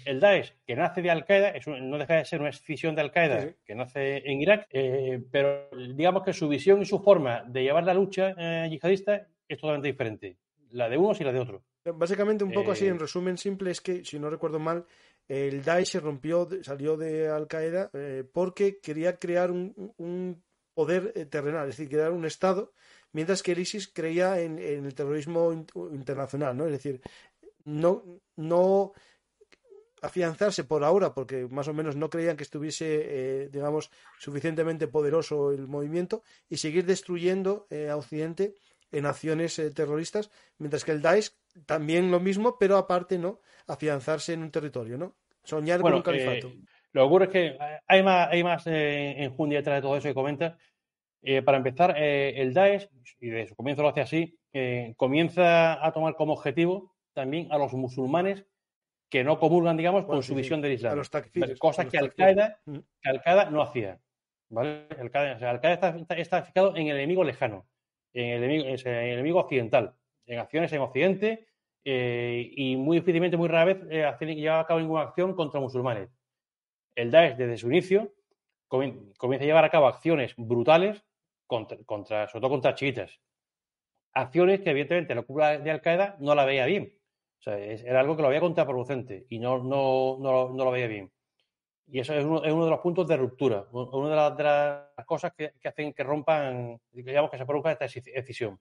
el Daesh, que nace de Al-Qaeda, no deja de ser una escisión de Al-Qaeda, que nace en Irak, eh, pero digamos que su visión y su forma de llevar la lucha yihadista es totalmente diferente, la de unos y la de otros. Básicamente, un poco así, en resumen simple, es que, si no recuerdo mal, el Daesh se rompió, salió de Al-Qaeda porque quería crear un poder eh, terrenal, es decir, crear un Estado, mientras que el ISIS creía en, el terrorismo internacional, ¿no? Es decir, no, no afianzarse por ahora, porque más o menos no creían que estuviese, eh, digamos, suficientemente poderoso el movimiento, y seguir destruyendo eh, a Occidente en acciones terroristas, mientras que el Daesh también lo mismo, pero aparte, ¿no? Afianzarse en un territorio, ¿no? Soñar con un califato. lo que ocurre es que hay más, hay más enjundia detrás de todo eso que comentas, eh, para empezar, eh, el Daesh, y de su comienzo lo hace así, eh, comienza a tomar como objetivo también a los musulmanes que no comulgan, digamos, con su visión del Islam. cosa que Al-Qaeda mm. no hacía. ¿vale? Al-Qaeda está, está, fijado en el enemigo lejano, en el enemigo, en el enemigo occidental, en acciones en Occidente y muy difícilmente, muy rara vez, lleva a cabo ninguna acción contra musulmanes. El Daesh, desde su inicio, comienza a llevar a cabo acciones brutales contra, sobre todo contra chiitas. Acciones que, evidentemente, la cúpula de Al-Qaeda no la veía bien. era algo que lo veía contraproducente y no, no, no, no lo veía bien. Y eso es uno, de los puntos de ruptura, una de, las, cosas que, hacen que rompan, digamos, que se produzca esta decisión.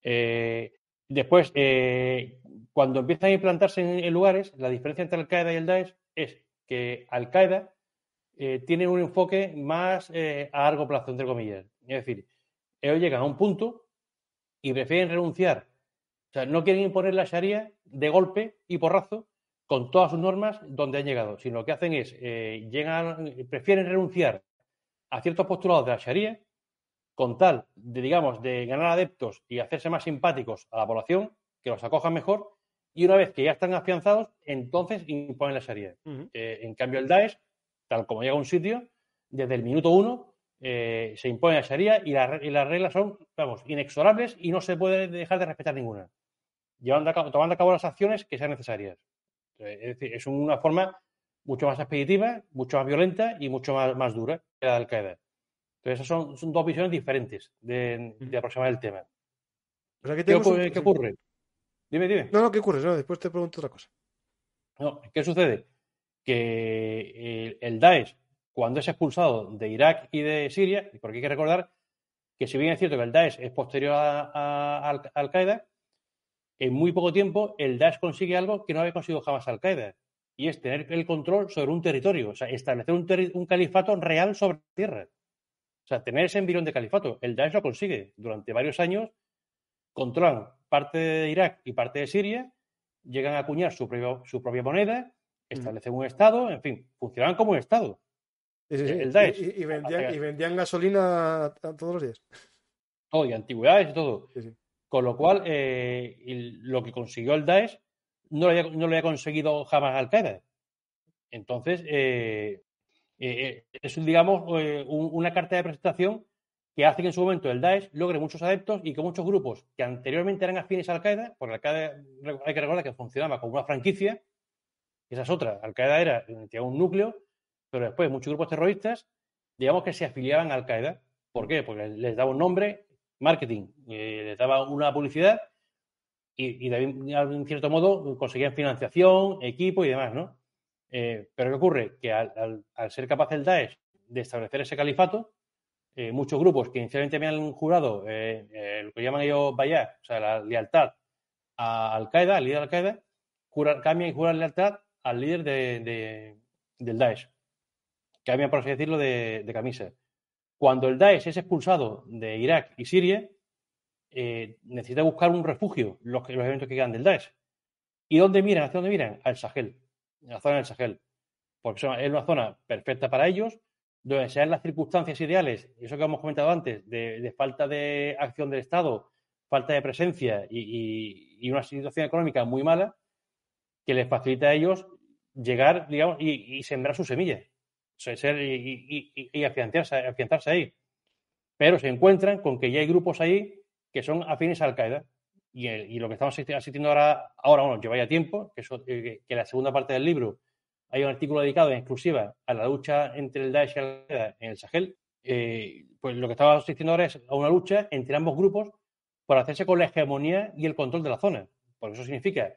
Eh, después, eh, cuando empiezan a implantarse en, lugares, la diferencia entre Al-Qaeda y el Daesh es que Al-Qaeda eh, tiene un enfoque más a largo plazo, entre comillas. Es decir, ellos llegan a un punto y prefieren renunciar. O sea, no quieren imponer la Sharia de golpe y porrazo con todas sus normas donde han llegado, sino lo que hacen es, eh, llegan, prefieren renunciar a ciertos postulados de la Sharia con tal, de, digamos, de ganar adeptos y hacerse más simpáticos a la población, que los acojan mejor, y una vez que ya están afianzados, entonces imponen la Sharia. Eh, en cambio, el Daesh, tal como llega a un sitio, desde el minuto uno eh, se impone la Sharia y, las reglas son, vamos, inexorables y no se puede dejar de respetar ninguna, llevando a cabo, tomando a cabo las acciones que sean necesarias. Es decir, es una forma mucho más expeditiva, mucho más violenta y mucho más, dura que la de Al-Qaeda. Entonces, esas son, dos visiones diferentes de, aproximar el tema. ¿qué, ocurre, Dime, dime. No, no, ¿qué ocurre? después te pregunto otra cosa. No, ¿qué sucede? Que el, el Daesh cuando es expulsado de Irak y de Siria, porque hay que recordar que si bien es cierto que el Daesh es posterior a, Al-Qaeda, en muy poco tiempo el Daesh consigue algo que no había conseguido jamás Al-Qaeda, y es tener el control sobre un territorio, o sea, establecer un, califato real sobre tierra. O sea, tener ese embrión de califato. El Daesh lo consigue. Durante varios años controlan parte de Irak y parte de Siria, llegan a acuñar su, propia moneda, mm. establecen un Estado, en fin, funcionan como un Estado. Eh, y, vendían, y, vendían, gasolina todos los días. y antigüedades y todo. Con lo cual, eh, lo que consiguió el Daesh no lo había, conseguido jamás Al-Qaeda. Entonces, eh, es, digamos, una carta de presentación que hace que en su momento el Daesh logre muchos adeptos y que muchos grupos que anteriormente eran afines a Al-Qaeda, porque Al-Qaeda hay que recordar que funcionaba como una franquicia, esa es otra, Al-Qaeda era, un núcleo, pero después muchos grupos terroristas, digamos que se afiliaban a Al-Qaeda. ¿Por qué? Porque les daba un nombre, marketing, eh, les daba una publicidad y, y de, en cierto modo conseguían financiación, equipo y demás, ¿no? Eh, pero ¿qué ocurre? Que al, ser capaz el Daesh de establecer ese califato, eh, muchos grupos que inicialmente habían jurado lo que llaman ellos vaya, o sea, la lealtad a Al-Qaeda, al líder de Al-Qaeda, cambian y juran lealtad al líder del Daesh que había, por así decirlo, de, de Camisa. Cuando el Daesh es expulsado de Irak y Siria, eh, necesita buscar un refugio, los, los elementos que quedan del Daesh. ¿Y dónde miran? ¿Hacia dónde miran? Al Sahel, En la zona del Sahel. Porque es una zona perfecta para ellos, donde sean las circunstancias ideales, eso que hemos comentado antes, de, falta de acción del Estado, falta de presencia y, una situación económica muy mala, que les facilita a ellos llegar, digamos, y sembrar sus semillas ser y, afianzarse, ahí. Pero se encuentran con que ya hay grupos ahí que son afines a Al-Qaeda. Y, lo que estamos asistiendo ahora, ahora bueno, lleva ya tiempo, que, eso, eh, que, la segunda parte del libro hay un artículo dedicado en exclusiva a la lucha entre el Daesh y Al-Qaeda en el Sahel. Eh, pues lo que estamos asistiendo ahora es a una lucha entre ambos grupos por hacerse con la hegemonía y el control de la zona. Porque eso significa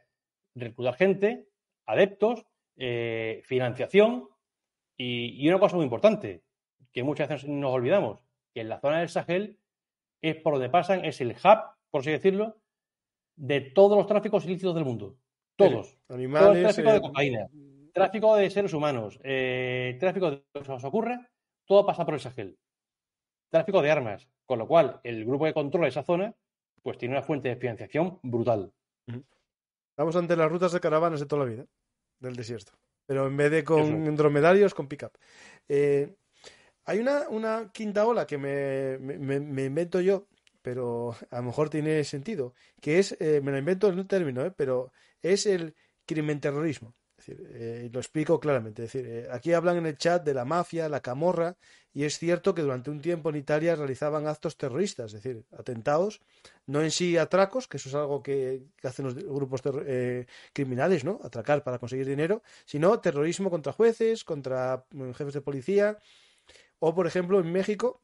reclutar gente, adeptos, eh, financiación y, una cosa muy importante, que muchas veces nos olvidamos, que en la zona del Sahel es por donde pasan, es el hub, por así decirlo, de todos los tráficos ilícitos del mundo. Todos. Animales, tráfico de eh, cocaína, eh, tráfico de seres humanos, eh, tráfico de lo que ocurra, todo pasa por el Sahel. Tráfico de armas, con lo cual el grupo que controla esa zona pues tiene una fuente de financiación brutal. Estamos ante las rutas de caravanas de toda la vida, del desierto pero en vez de con dromedarios, con pickup. Eh, hay una, una, quinta ola que me, me, invento yo, pero a lo mejor tiene sentido, que es, eh, me la invento en un término, eh, pero es el crimen terrorismo. Eh, lo explico claramente. decir, eh, aquí hablan en el chat de la mafia, la camorra, y es cierto que durante un tiempo en Italia realizaban actos terroristas, es decir, atentados, no en sí atracos, que eso es algo que, hacen los grupos eh, criminales, ¿no? Atracar para conseguir dinero, sino terrorismo contra jueces, contra mm, jefes de policía, o por ejemplo en México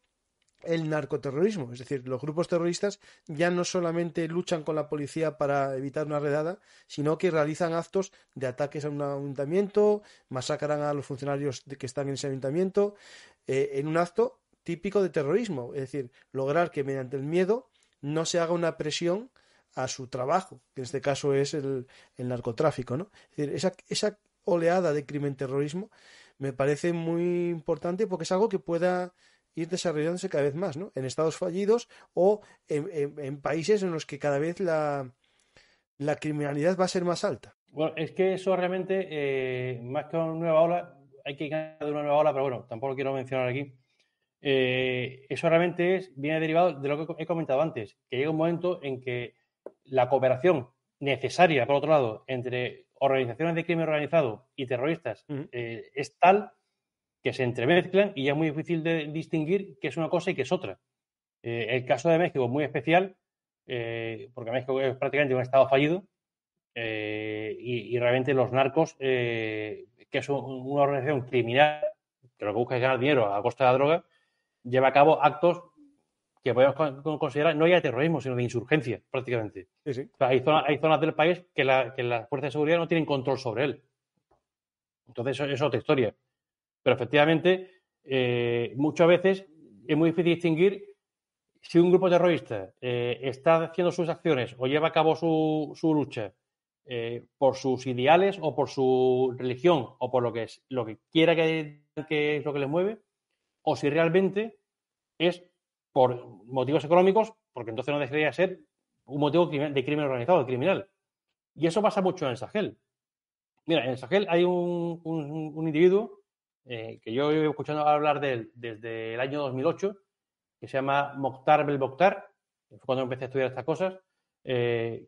el narcoterrorismo. Es decir, los grupos terroristas ya no solamente luchan con la policía para evitar una redada, sino que realizan actos de ataques a un ayuntamiento, masacran a los funcionarios que están en ese ayuntamiento, eh, en un acto típico de terrorismo. Es decir, lograr que mediante el miedo no se haga una presión a su trabajo, que en este caso es el, el narcotráfico. ¿no? Es decir, esa, esa oleada de crimen terrorismo me parece muy importante porque es algo que pueda ir desarrollándose cada vez más, ¿no? En estados fallidos o en, países en los que cada vez la, la, criminalidad va a ser más alta. Bueno, es que eso realmente, eh, más que una nueva ola, hay que ir a una nueva ola, pero bueno, tampoco lo quiero mencionar aquí. Eh, eso realmente es, viene derivado de lo que he comentado antes, que llega un momento en que la cooperación necesaria, por otro lado, entre organizaciones de crimen organizado y terroristas eh, es tal que se entremezclan y es muy difícil de distinguir qué es una cosa y qué es otra. Eh, el caso de México es muy especial, eh, porque México es prácticamente un estado fallido eh, y, realmente los narcos, que es una organización criminal que lo que busca es ganar dinero a costa de la droga, lleva a cabo actos que podemos considerar no ya de terrorismo, sino de insurgencia, prácticamente. hay, zonas, del país que, la, que, las fuerzas de seguridad no tienen control sobre él. Entonces, eso es otra historia. Pero efectivamente, eh, muchas veces es muy difícil distinguir si un grupo terrorista eh, está haciendo sus acciones o lleva a cabo su, su lucha eh, por sus ideales o por su religión o por lo que es lo que quiera que, es lo que les mueve, o si realmente es por motivos económicos, porque entonces no dejaría ser un motivo de crimen organizado, de criminal. Y eso pasa mucho en el Sahel. Mira, en el Sahel hay un individuo eh, que yo he escuchando hablar de él desde el año 2008, que se llama Mokhtar Belmokhtar, fue cuando empecé a estudiar estas cosas, eh,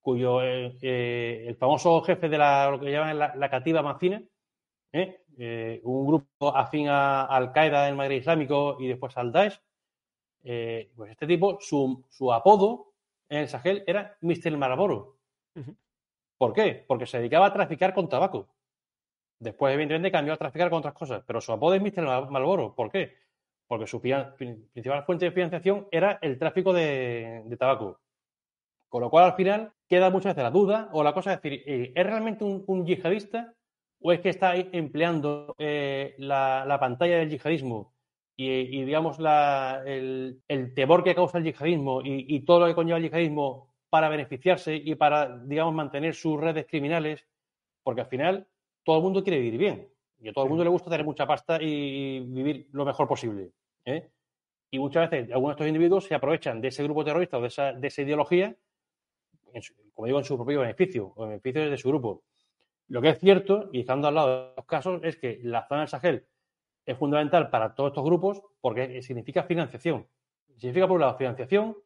cuyo eh, el famoso jefe de lo que llaman la, cativa Mancina, un grupo afín a, Al-Qaeda del Madrid Islámico y después al Daesh, pues este tipo, su, apodo en el Sahel era Mr. Maraboro ¿Por qué? Porque se dedicaba a traficar con tabaco. Después, evidentemente, cambió a traficar con otras cosas, pero su apodo es Mr. Malboro. ¿Por qué? Porque su principal fuente de financiación era el tráfico de, tabaco. Con lo cual, al final, queda muchas veces la duda o la cosa es decir, eh, ¿es realmente un, yihadista o es que está empleando eh, la, pantalla del yihadismo y, digamos, el, temor que causa el yihadismo y, y, todo lo que conlleva el yihadismo para beneficiarse y para, digamos, mantener sus redes criminales? Porque al final todo el mundo quiere vivir bien. Y a todo el mundo le gusta tener mucha pasta y vivir lo mejor posible. ¿eh? Y muchas veces algunos de estos individuos se aprovechan de ese grupo terrorista o de esa, ideología, como digo, en su propio beneficio o en beneficio de su grupo. Lo que es cierto, y estando al lado de los casos, es que la zona del Sahel es fundamental para todos estos grupos porque eh, significa financiación. Significa, por un financiación,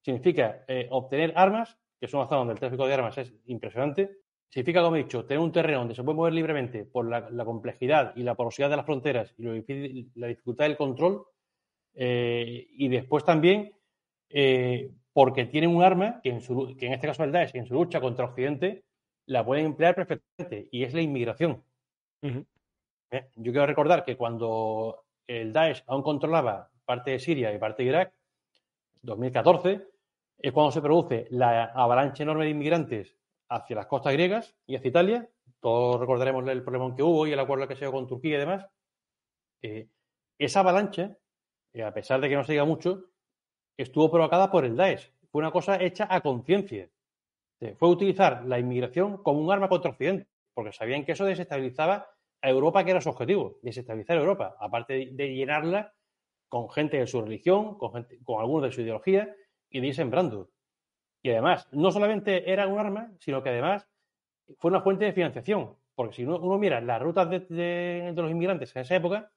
significa eh, obtener armas, que es una zona donde el tráfico de armas es impresionante, Significa, como he dicho, tener un terreno donde se puede mover libremente por la, complejidad y la porosidad de las fronteras y la dificultad del control. Eh, y después también eh, porque tienen un arma que en, este caso el Daesh, en su lucha contra Occidente, la pueden emplear perfectamente y es la inmigración. Eh, yo quiero recordar que cuando el Daesh aún controlaba parte de Siria y parte de Irak, 2014, es cuando se produce la avalancha enorme de inmigrantes hacia las costas griegas y hacia Italia. Todos recordaremos el problema que hubo y el acuerdo que se dio con Turquía y demás. Eh, esa avalancha, eh, a pesar de que no se diga mucho, estuvo provocada por el Daesh. Fue una cosa hecha a conciencia. Eh, fue utilizar la inmigración como un arma contra Occidente, porque sabían que eso desestabilizaba a Europa, que era su objetivo, desestabilizar Europa, aparte de, llenarla con gente de su religión, con, con algunos de su ideología, y de ir sembrando. Y además, no solamente era un arma, sino que además fue una fuente de financiación. Porque si uno, mira las rutas de, los inmigrantes en esa época,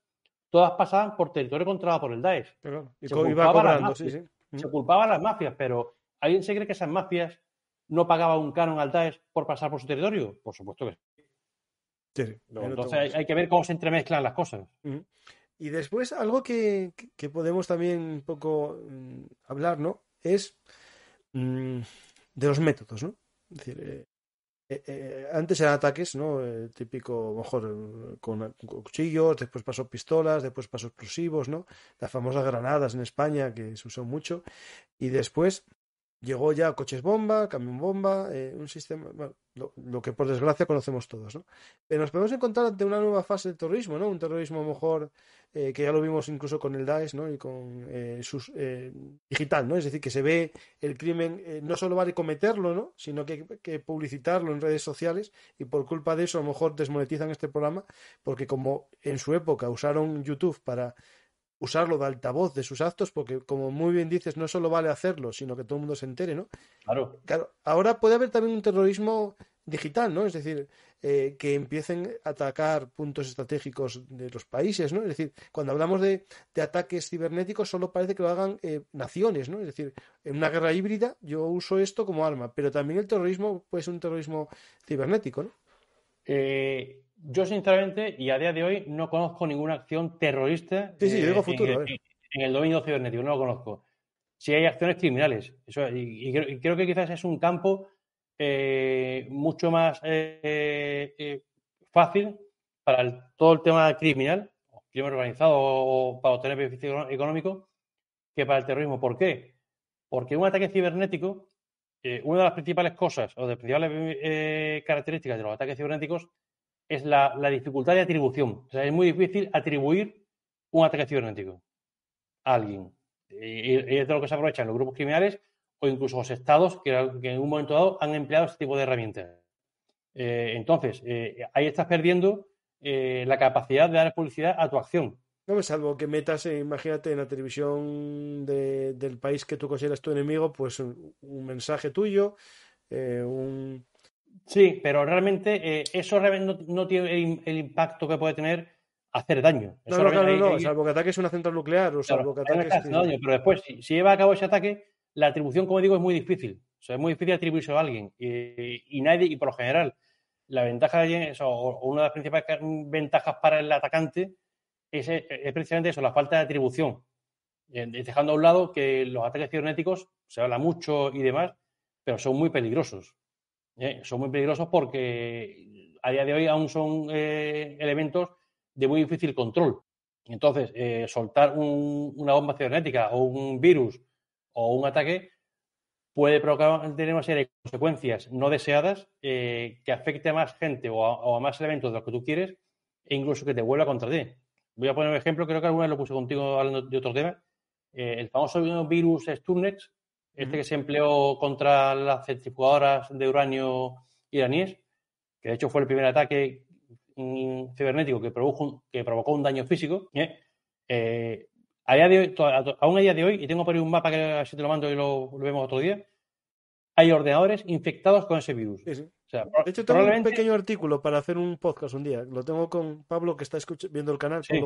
todas pasaban por territorio controlado por el Daesh. y se, culpaban mm. se las mafias, pero ¿alguien se cree que esas mafias no pagaban un canon al Daesh por pasar por su territorio? Por supuesto que sí. entonces hay, que ver cómo se entremezclan las cosas. Mm. Y después algo que, que podemos también un poco mm, hablar, ¿no? Es Mm, de los métodos, ¿no? Eh, eh, eh, antes eran ataques, ¿no? típico, mejor con, con, cuchillos, después pasó pistolas, después pasó explosivos, ¿no? Las famosas granadas en España que se usó mucho. Y después llegó ya coches bomba, camión bomba, eh, un sistema, bueno, lo, que por desgracia conocemos todos, ¿no? Pero nos podemos encontrar ante una nueva fase de terrorismo, ¿no? Un terrorismo a lo mejor eh, que ya lo vimos incluso con el Daesh, ¿no? Y con eh, sus eh, digital, ¿no? Es decir, que se ve el crimen, no solo vale cometerlo, ¿no? Sino que, que publicitarlo en redes sociales y por culpa de eso a lo mejor desmonetizan este programa porque como en su época usaron YouTube para usarlo de altavoz de sus actos, porque como muy bien dices, no solo vale hacerlo, sino que todo el mundo se entere, ¿no? Claro. claro ahora puede haber también un terrorismo digital, ¿no? Es decir, eh, que empiecen a atacar puntos estratégicos de los países, ¿no? Es decir, cuando hablamos de, ataques cibernéticos, solo parece que lo hagan eh, naciones, ¿no? Es decir, en una guerra híbrida yo uso esto como arma, pero también el terrorismo puede ser un terrorismo cibernético, Eh, yo sinceramente, y a día de hoy, no conozco ninguna acción terrorista. Eh, en, el dominio cibernético, no lo conozco. Si hay acciones criminales. y, creo, que quizás es un campo eh, mucho más eh, fácil para todo el tema criminal, crimen organizado o para obtener beneficio económico, que para el terrorismo. ¿Por qué? Porque un ataque cibernético, una de las principales cosas o de las principales características de los ataques cibernéticos es la, dificultad de atribución. es muy difícil atribuir un ataque cibernético a alguien. Y, es de lo que se aprovechan los grupos criminales o incluso los estados que, en un momento dado han empleado este tipo de herramientas. Eh, entonces, eh, ahí estás perdiendo eh, la capacidad de dar publicidad a tu acción. No, pues salvo que metas, imagínate, en la televisión del país que tú consideras tu enemigo, pues un mensaje tuyo, un, Sí, pero realmente eh, eso no, tiene el, impacto que puede tener hacer daño. no, no, salvo que ataque es una central nuclear o salvo este que ataque es... daño, pero después, si, lleva a cabo ese ataque, la atribución, como digo, es muy difícil. O sea, es muy difícil atribuirse a alguien y, nadie, y por lo general, la ventaja de eso, o una de las principales ventajas para el atacante es, eh, es precisamente eso, la falta de atribución. Eh, dejando a un lado que los ataques cibernéticos se habla mucho y demás, pero son muy peligrosos. ¿eh? son muy peligrosos porque a día de hoy aún son eh, elementos de muy difícil control. Entonces, eh, soltar una bomba cibernética o un virus o un ataque puede provocar tener una serie de consecuencias no deseadas que afecte a más gente o a, más elementos de los que tú quieres e incluso que te vuelva contra ti. Voy a poner un ejemplo, creo que alguna vez lo puse contigo hablando de otro tema, el famoso virus Sturnex, este que se empleó contra las centrifugadoras de uranio iraníes, que de hecho fue el primer ataque mm, cibernético que, produjo, que provocó un daño físico, ¿eh? Eh, a día de hoy, aún a día de hoy, y tengo por ahí un mapa que así te lo mando y lo, lo vemos otro día, hay ordenadores infectados con ese virus. Sí, de hecho, tengo un pequeño artículo para hacer un podcast un día. Lo tengo con Pablo, que está viendo el canal, sí.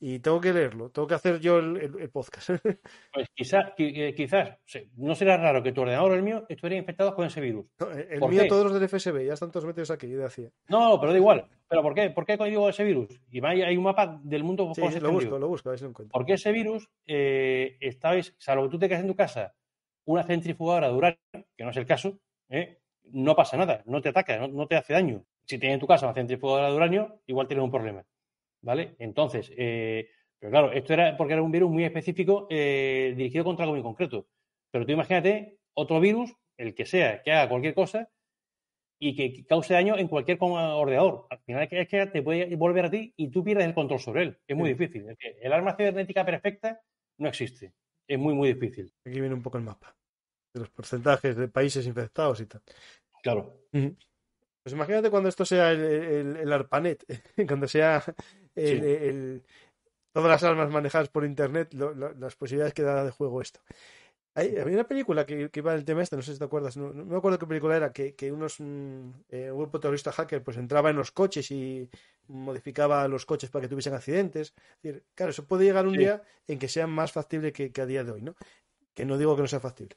y tengo que leerlo. Tengo que hacer yo el, podcast. [laughs] Pues eh, quizás, no será raro que tu ordenador o el mío estuviera infectados con ese virus. el mío, todos los del FSB, ya están todos metidos aquí, yo decía. No, pero da igual. ¿Pero por qué? ¿Por qué código ese virus? Y hay un mapa del mundo. Sí, lo busco, lo busco, a ver lo encuentro. Porque ese virus, eh, estáis, salvo que tú te quedas en tu casa, una centrifugadora de que no es el caso, ¿eh? no pasa nada, no te ataca, no, te hace daño. Si tienes en tu casa una centrifugadora de uranio, igual tienes un problema. ¿Vale? Entonces, eh, pero claro, esto era porque era un virus muy específico eh, dirigido contra algo muy concreto. Pero tú imagínate otro virus, el que sea, que haga cualquier cosa y que, cause daño en cualquier eh, ordenador. Al final es que te puede volver a ti y tú pierdes el control sobre él. Es muy difícil. el arma cibernética perfecta no existe. Es muy, muy difícil. Aquí viene un poco el mapa de los porcentajes de países infectados y tal. Claro. Pues imagínate cuando esto sea el, ARPANET, [laughs] cuando sea todas las armas manejadas por Internet, las posibilidades que da de juego esto. Hay, había una película que, que, iba el tema este, no sé si te acuerdas, no, me acuerdo qué película era, que, unos, mm, eh, un, grupo terrorista hacker pues entraba en los coches y modificaba los coches para que tuviesen accidentes. decir, claro, eso puede llegar un día en que sea más factible que, que, a día de hoy, ¿no? Que no digo que no sea factible.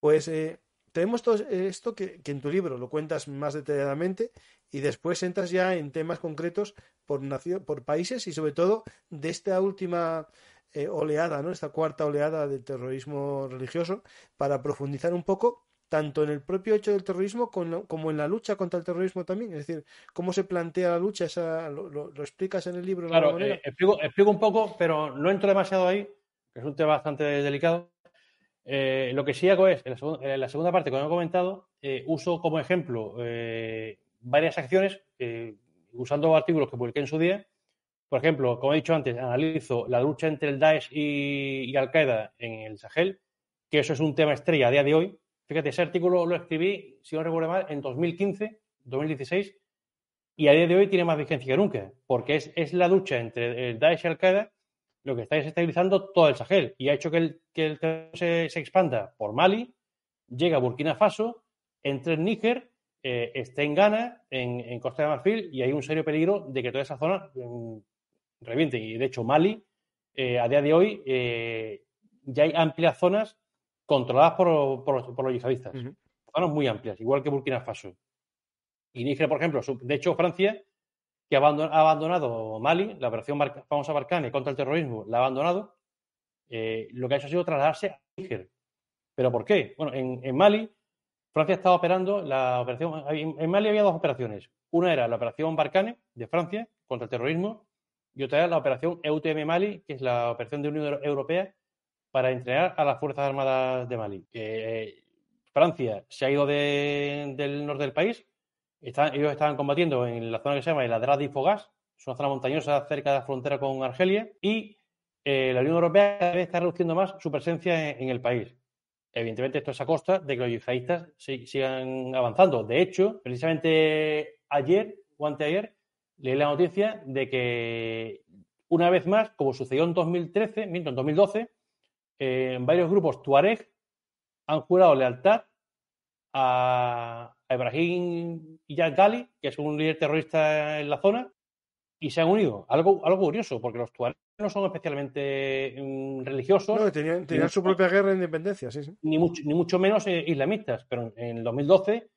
Pues eh, tenemos todo esto que, en tu libro lo cuentas más detalladamente y después entras ya en temas concretos por, por países y sobre todo de esta última eh, oleada, ¿no? esta cuarta oleada del terrorismo religioso, para profundizar un poco tanto en el propio hecho del terrorismo como en la lucha contra el terrorismo también. Es decir, cómo se plantea la lucha, esa, lo, explicas en el libro. Claro, eh, explico, explico, un poco, pero no entro demasiado ahí, que es un tema bastante delicado. Eh, lo que sí hago es, en la, segunda parte, como he comentado, eh, uso como ejemplo eh, varias acciones usando artículos que publiqué en su día. Por ejemplo, como he dicho antes, analizo la lucha entre el Daesh y, Al-Qaeda en el Sahel, que eso es un tema estrella a día de hoy. Fíjate, ese artículo lo escribí, si no recuerdo mal, en 2015, 2016, y a día de hoy tiene más vigencia que nunca, porque es, es la lucha entre el Daesh y Al-Qaeda lo que está estabilizando todo el Sahel y ha hecho que el, que se, expanda por Mali, llega a Burkina Faso, entre en Níger, eh, está esté en Ghana, en, Costa de Marfil y hay un serio peligro de que toda esa zona mm, reviente. Y de hecho Mali, eh, a día de hoy, eh, ya hay amplias zonas controladas por, los yihadistas. Zonas muy amplias, igual que Burkina Faso. Y Níger, por ejemplo, de hecho Francia que ha abandonado Mali, la operación Vamos Barcane contra el terrorismo la ha abandonado, eh, lo que ha hecho ha sido trasladarse a Níger. ¿Pero por qué? Bueno, en, Mali, Francia estaba operando la operación. En, Mali había dos operaciones. Una era la operación Barcane de Francia contra el terrorismo y otra era la operación EUTM Mali, que es la operación de Unión Europea para entrenar a las Fuerzas Armadas de Mali. Eh, Francia se ha ido del norte del país, ellos estaban combatiendo en la zona que se llama el Adras de Fogas, es una zona montañosa cerca de la frontera con Argelia, y eh, la Unión Europea está reduciendo más su presencia en, el país. Evidentemente, esto es a costa de que los yihadistas sigan avanzando. De hecho, precisamente ayer o anteayer, leí la noticia de que, una vez más, como sucedió en 2013, en 2012, eh, varios grupos tuareg han jurado lealtad a, a Ibrahim Iyad que es un líder terrorista en la zona, y se han unido. Algo, algo curioso, porque los tuareg no son especialmente mm, religiosos. No, tenían, tenían su propia guerra de independencia, sí, sí. Ni mucho, menos eh, islamistas, pero en, el 2012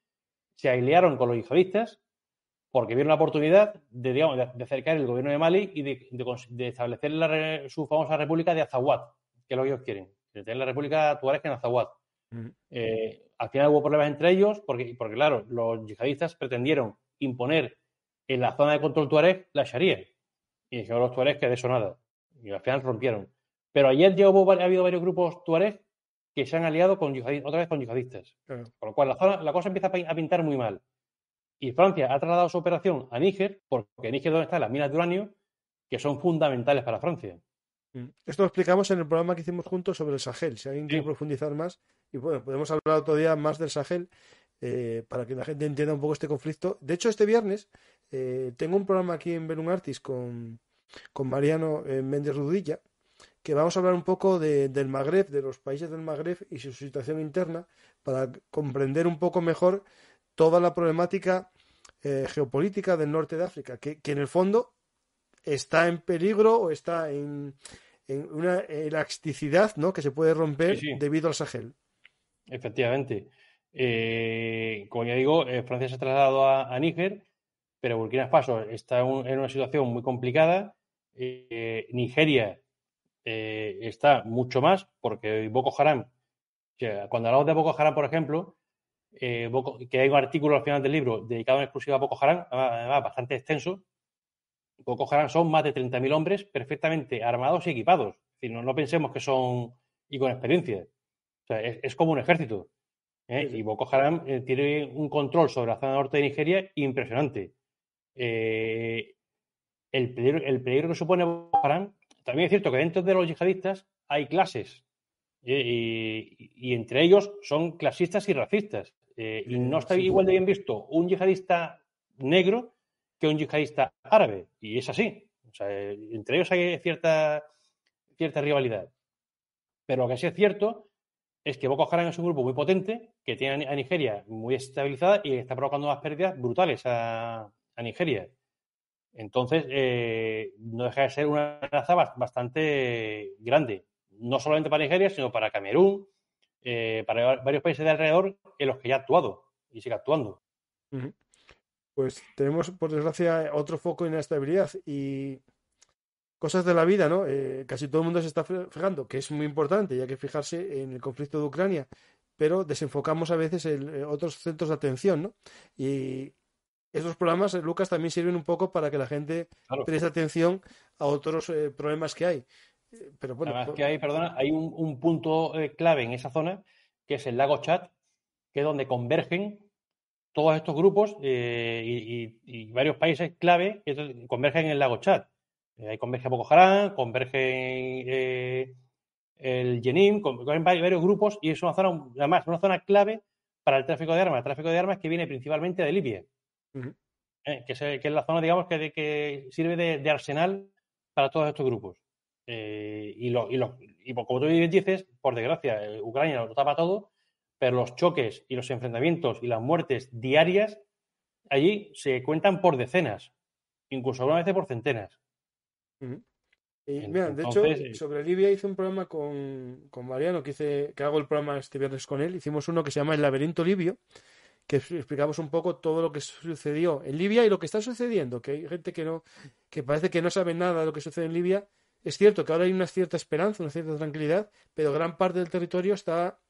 se aliaron con los yihadistas porque vieron la oportunidad de, acercar el gobierno de Mali y de, establecer su famosa república de Azawad, que es lo que ellos quieren, de tener la república tuareg en Azawad. Eh, al final hubo problemas entre ellos porque, porque, claro, los yihadistas pretendieron imponer en la zona de control tuareg la sharia. Y dijeron los tuareg que de eso nada. Y al final rompieron. Pero ayer ya hubo, ha habido varios grupos tuareg que se han aliado con otra vez con yihadistas. Por lo cual la, zona, la cosa empieza a pintar muy mal. Y Francia ha trasladado su operación a Níger, porque Níger es donde están las minas de uranio, que son fundamentales para Francia. Mm. Esto lo explicamos en el programa que hicimos juntos sobre el Sahel. Si alguien quiere profundizar más, y bueno, podemos hablar otro día más del Sahel eh, para que la gente entienda un poco este conflicto. De hecho, este viernes eh, tengo un programa aquí en Belum Artis con, con Mariano eh, Méndez Rudilla, que vamos a hablar un poco del Magreb, de los países del Magreb y su situación interna, para comprender un poco mejor toda la problemática geopolítica del norte de África, que en el fondo está en peligro o está en, una elasticidad ¿no? que se puede romper debido al Sahel. Efectivamente. Eh, como ya digo, eh, Francia se ha trasladado a, Níger, pero Burkina Faso está en una situación muy complicada. Eh, Nigeria está mucho más, porque Boko Haram, cuando hablamos de Boko Haram, por ejemplo, que hay un artículo al final del libro dedicado en exclusiva a Boko Haram, bastante extenso, Boko Haram son más de 30.000 hombres perfectamente armados y equipados. Si no, pensemos que son y con experiencia. es, como un ejército. ¿eh? Y Boko Haram eh, tiene un control sobre la zona norte de Nigeria impresionante. Eh, el, peligro, que supone Boko Haram, también es cierto que dentro de los yihadistas hay clases. Y, entre ellos son clasistas y racistas. y no está igual de bien visto un yihadista negro que un yihadista árabe. Y es así. O sea, entre ellos hay cierta, cierta rivalidad. Pero lo que sí es cierto es que Boko Haram es un grupo muy potente que tiene a Nigeria muy estabilizada y está provocando unas pérdidas brutales a, Nigeria. Entonces, eh, no deja de ser una amenaza bastante grande, no solamente para Nigeria, sino para Camerún, eh, para varios países de alrededor en los que ya ha actuado y sigue actuando pues tenemos, por desgracia, otro foco en estabilidad y cosas de la vida, ¿no? Eh, casi todo el mundo se está fijando, que es muy importante, ya que fijarse en el conflicto de Ucrania, pero desenfocamos a veces en eh, otros centros de atención, ¿no? Y esos programas, eh, Lucas, también sirven un poco para que la gente preste atención a otros problemas que hay. Pero bueno, que hay, perdona, hay un, punto clave en esa zona, que es el lago Chad, que es donde convergen todos estos grupos eh, y, varios países clave convergen en el lago Chad. Eh, converge Boko Haram, convergen eh, el Yenin, convergen varios grupos y es una zona, además, una zona clave para el tráfico de armas. El tráfico de armas que viene principalmente de Libia, que, es, la zona, digamos, que, que sirve de, arsenal para todos estos grupos. y, lo, y, y como tú dices, por desgracia, Ucrania lo tapa todo pero los choques y los enfrentamientos y las muertes diarias allí se cuentan por decenas, incluso a veces por centenas. de hecho, eh, sobre Libia hice un programa con, con Mariano, que, que hago el programa este viernes con él. Hicimos uno que se llama El laberinto libio, que explicamos un poco todo lo que sucedió en Libia y lo que está sucediendo, que hay gente que no, que parece que no sabe nada de lo que sucede en Libia. Es cierto que ahora hay una cierta esperanza, una cierta tranquilidad, pero gran parte del territorio está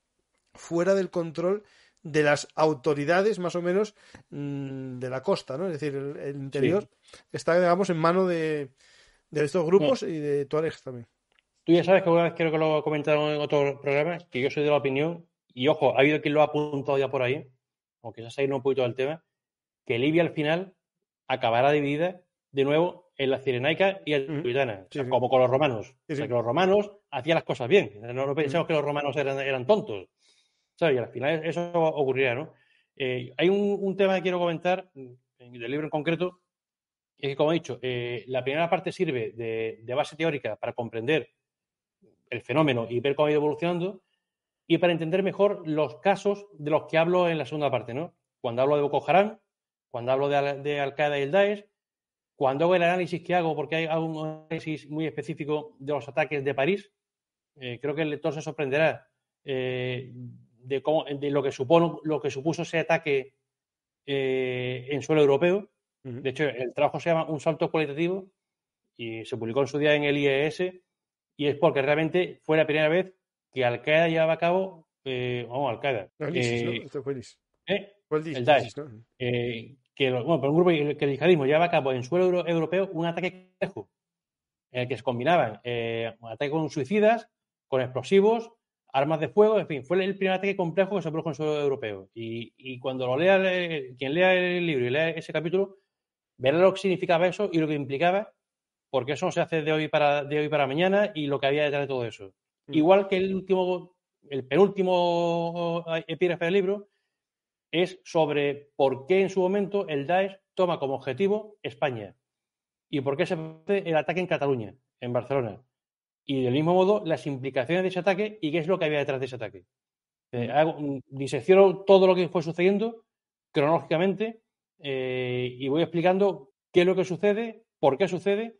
fuera del control de las autoridades más o menos mm, de la costa, ¿no? Es decir, el, interior está, digamos, en mano de, estos grupos y de Tuaregs también. Tú ya sabes que una vez creo que lo comentaron en otro programa, que yo soy de la opinión, y ojo, ha habido quien lo ha apuntado ya por ahí, aunque ya se ha ido un poquito del tema, que Libia al final acabará dividida de nuevo en la Cirenaica y la tuitana, como con los romanos. que los romanos hacían las cosas bien. No, pensamos que los romanos eran, eran tontos. Y al final eso ocurrirá, ¿no? Eh, hay un, tema que quiero comentar, en mm, del libro en concreto, es que, como he dicho, eh, la primera parte sirve de, base teórica para comprender el fenómeno y ver cómo ha ido evolucionando y para entender mejor los casos de los que hablo en la segunda parte, ¿no? Cuando hablo de Boko Haram, cuando hablo de, Al-Qaeda y el Daesh, cuando hago el análisis que hago, porque hay un análisis muy específico de los ataques de París, eh, creo que el lector se sorprenderá de, lo, que lo que supuso ese ataque eh, en suelo europeo. De hecho, el trabajo se llama Un salto cualitativo y se publicó en su día en el IES y es porque realmente fue la primera vez que Al Qaeda llevaba a cabo, eh, vamos, Al Qaeda. el Daesh. que, bueno, pero un grupo que, el yihadismo llevaba a cabo en suelo europeo un ataque complejo en el que se combinaban eh, ataque con suicidas, con explosivos armas de fuego, en fin, fue el primer ataque complejo que se produjo en suelo europeo. Y, cuando lo lea, quien lea el libro y lea ese capítulo, verá lo que significaba eso y lo que implicaba, porque eso no se hace de hoy para, de hoy para mañana y lo que había detrás de todo eso. Mm. Igual que el último, el penúltimo epígrafe del libro es sobre por qué en su momento el Daesh toma como objetivo España y por qué se hace el ataque en Cataluña, en Barcelona. Y del mismo modo, las implicaciones de ese ataque y qué es lo que había detrás de ese ataque. Eh, mm. Mm, disecciono todo lo que fue sucediendo cronológicamente eh, y voy explicando qué es lo que sucede, por qué sucede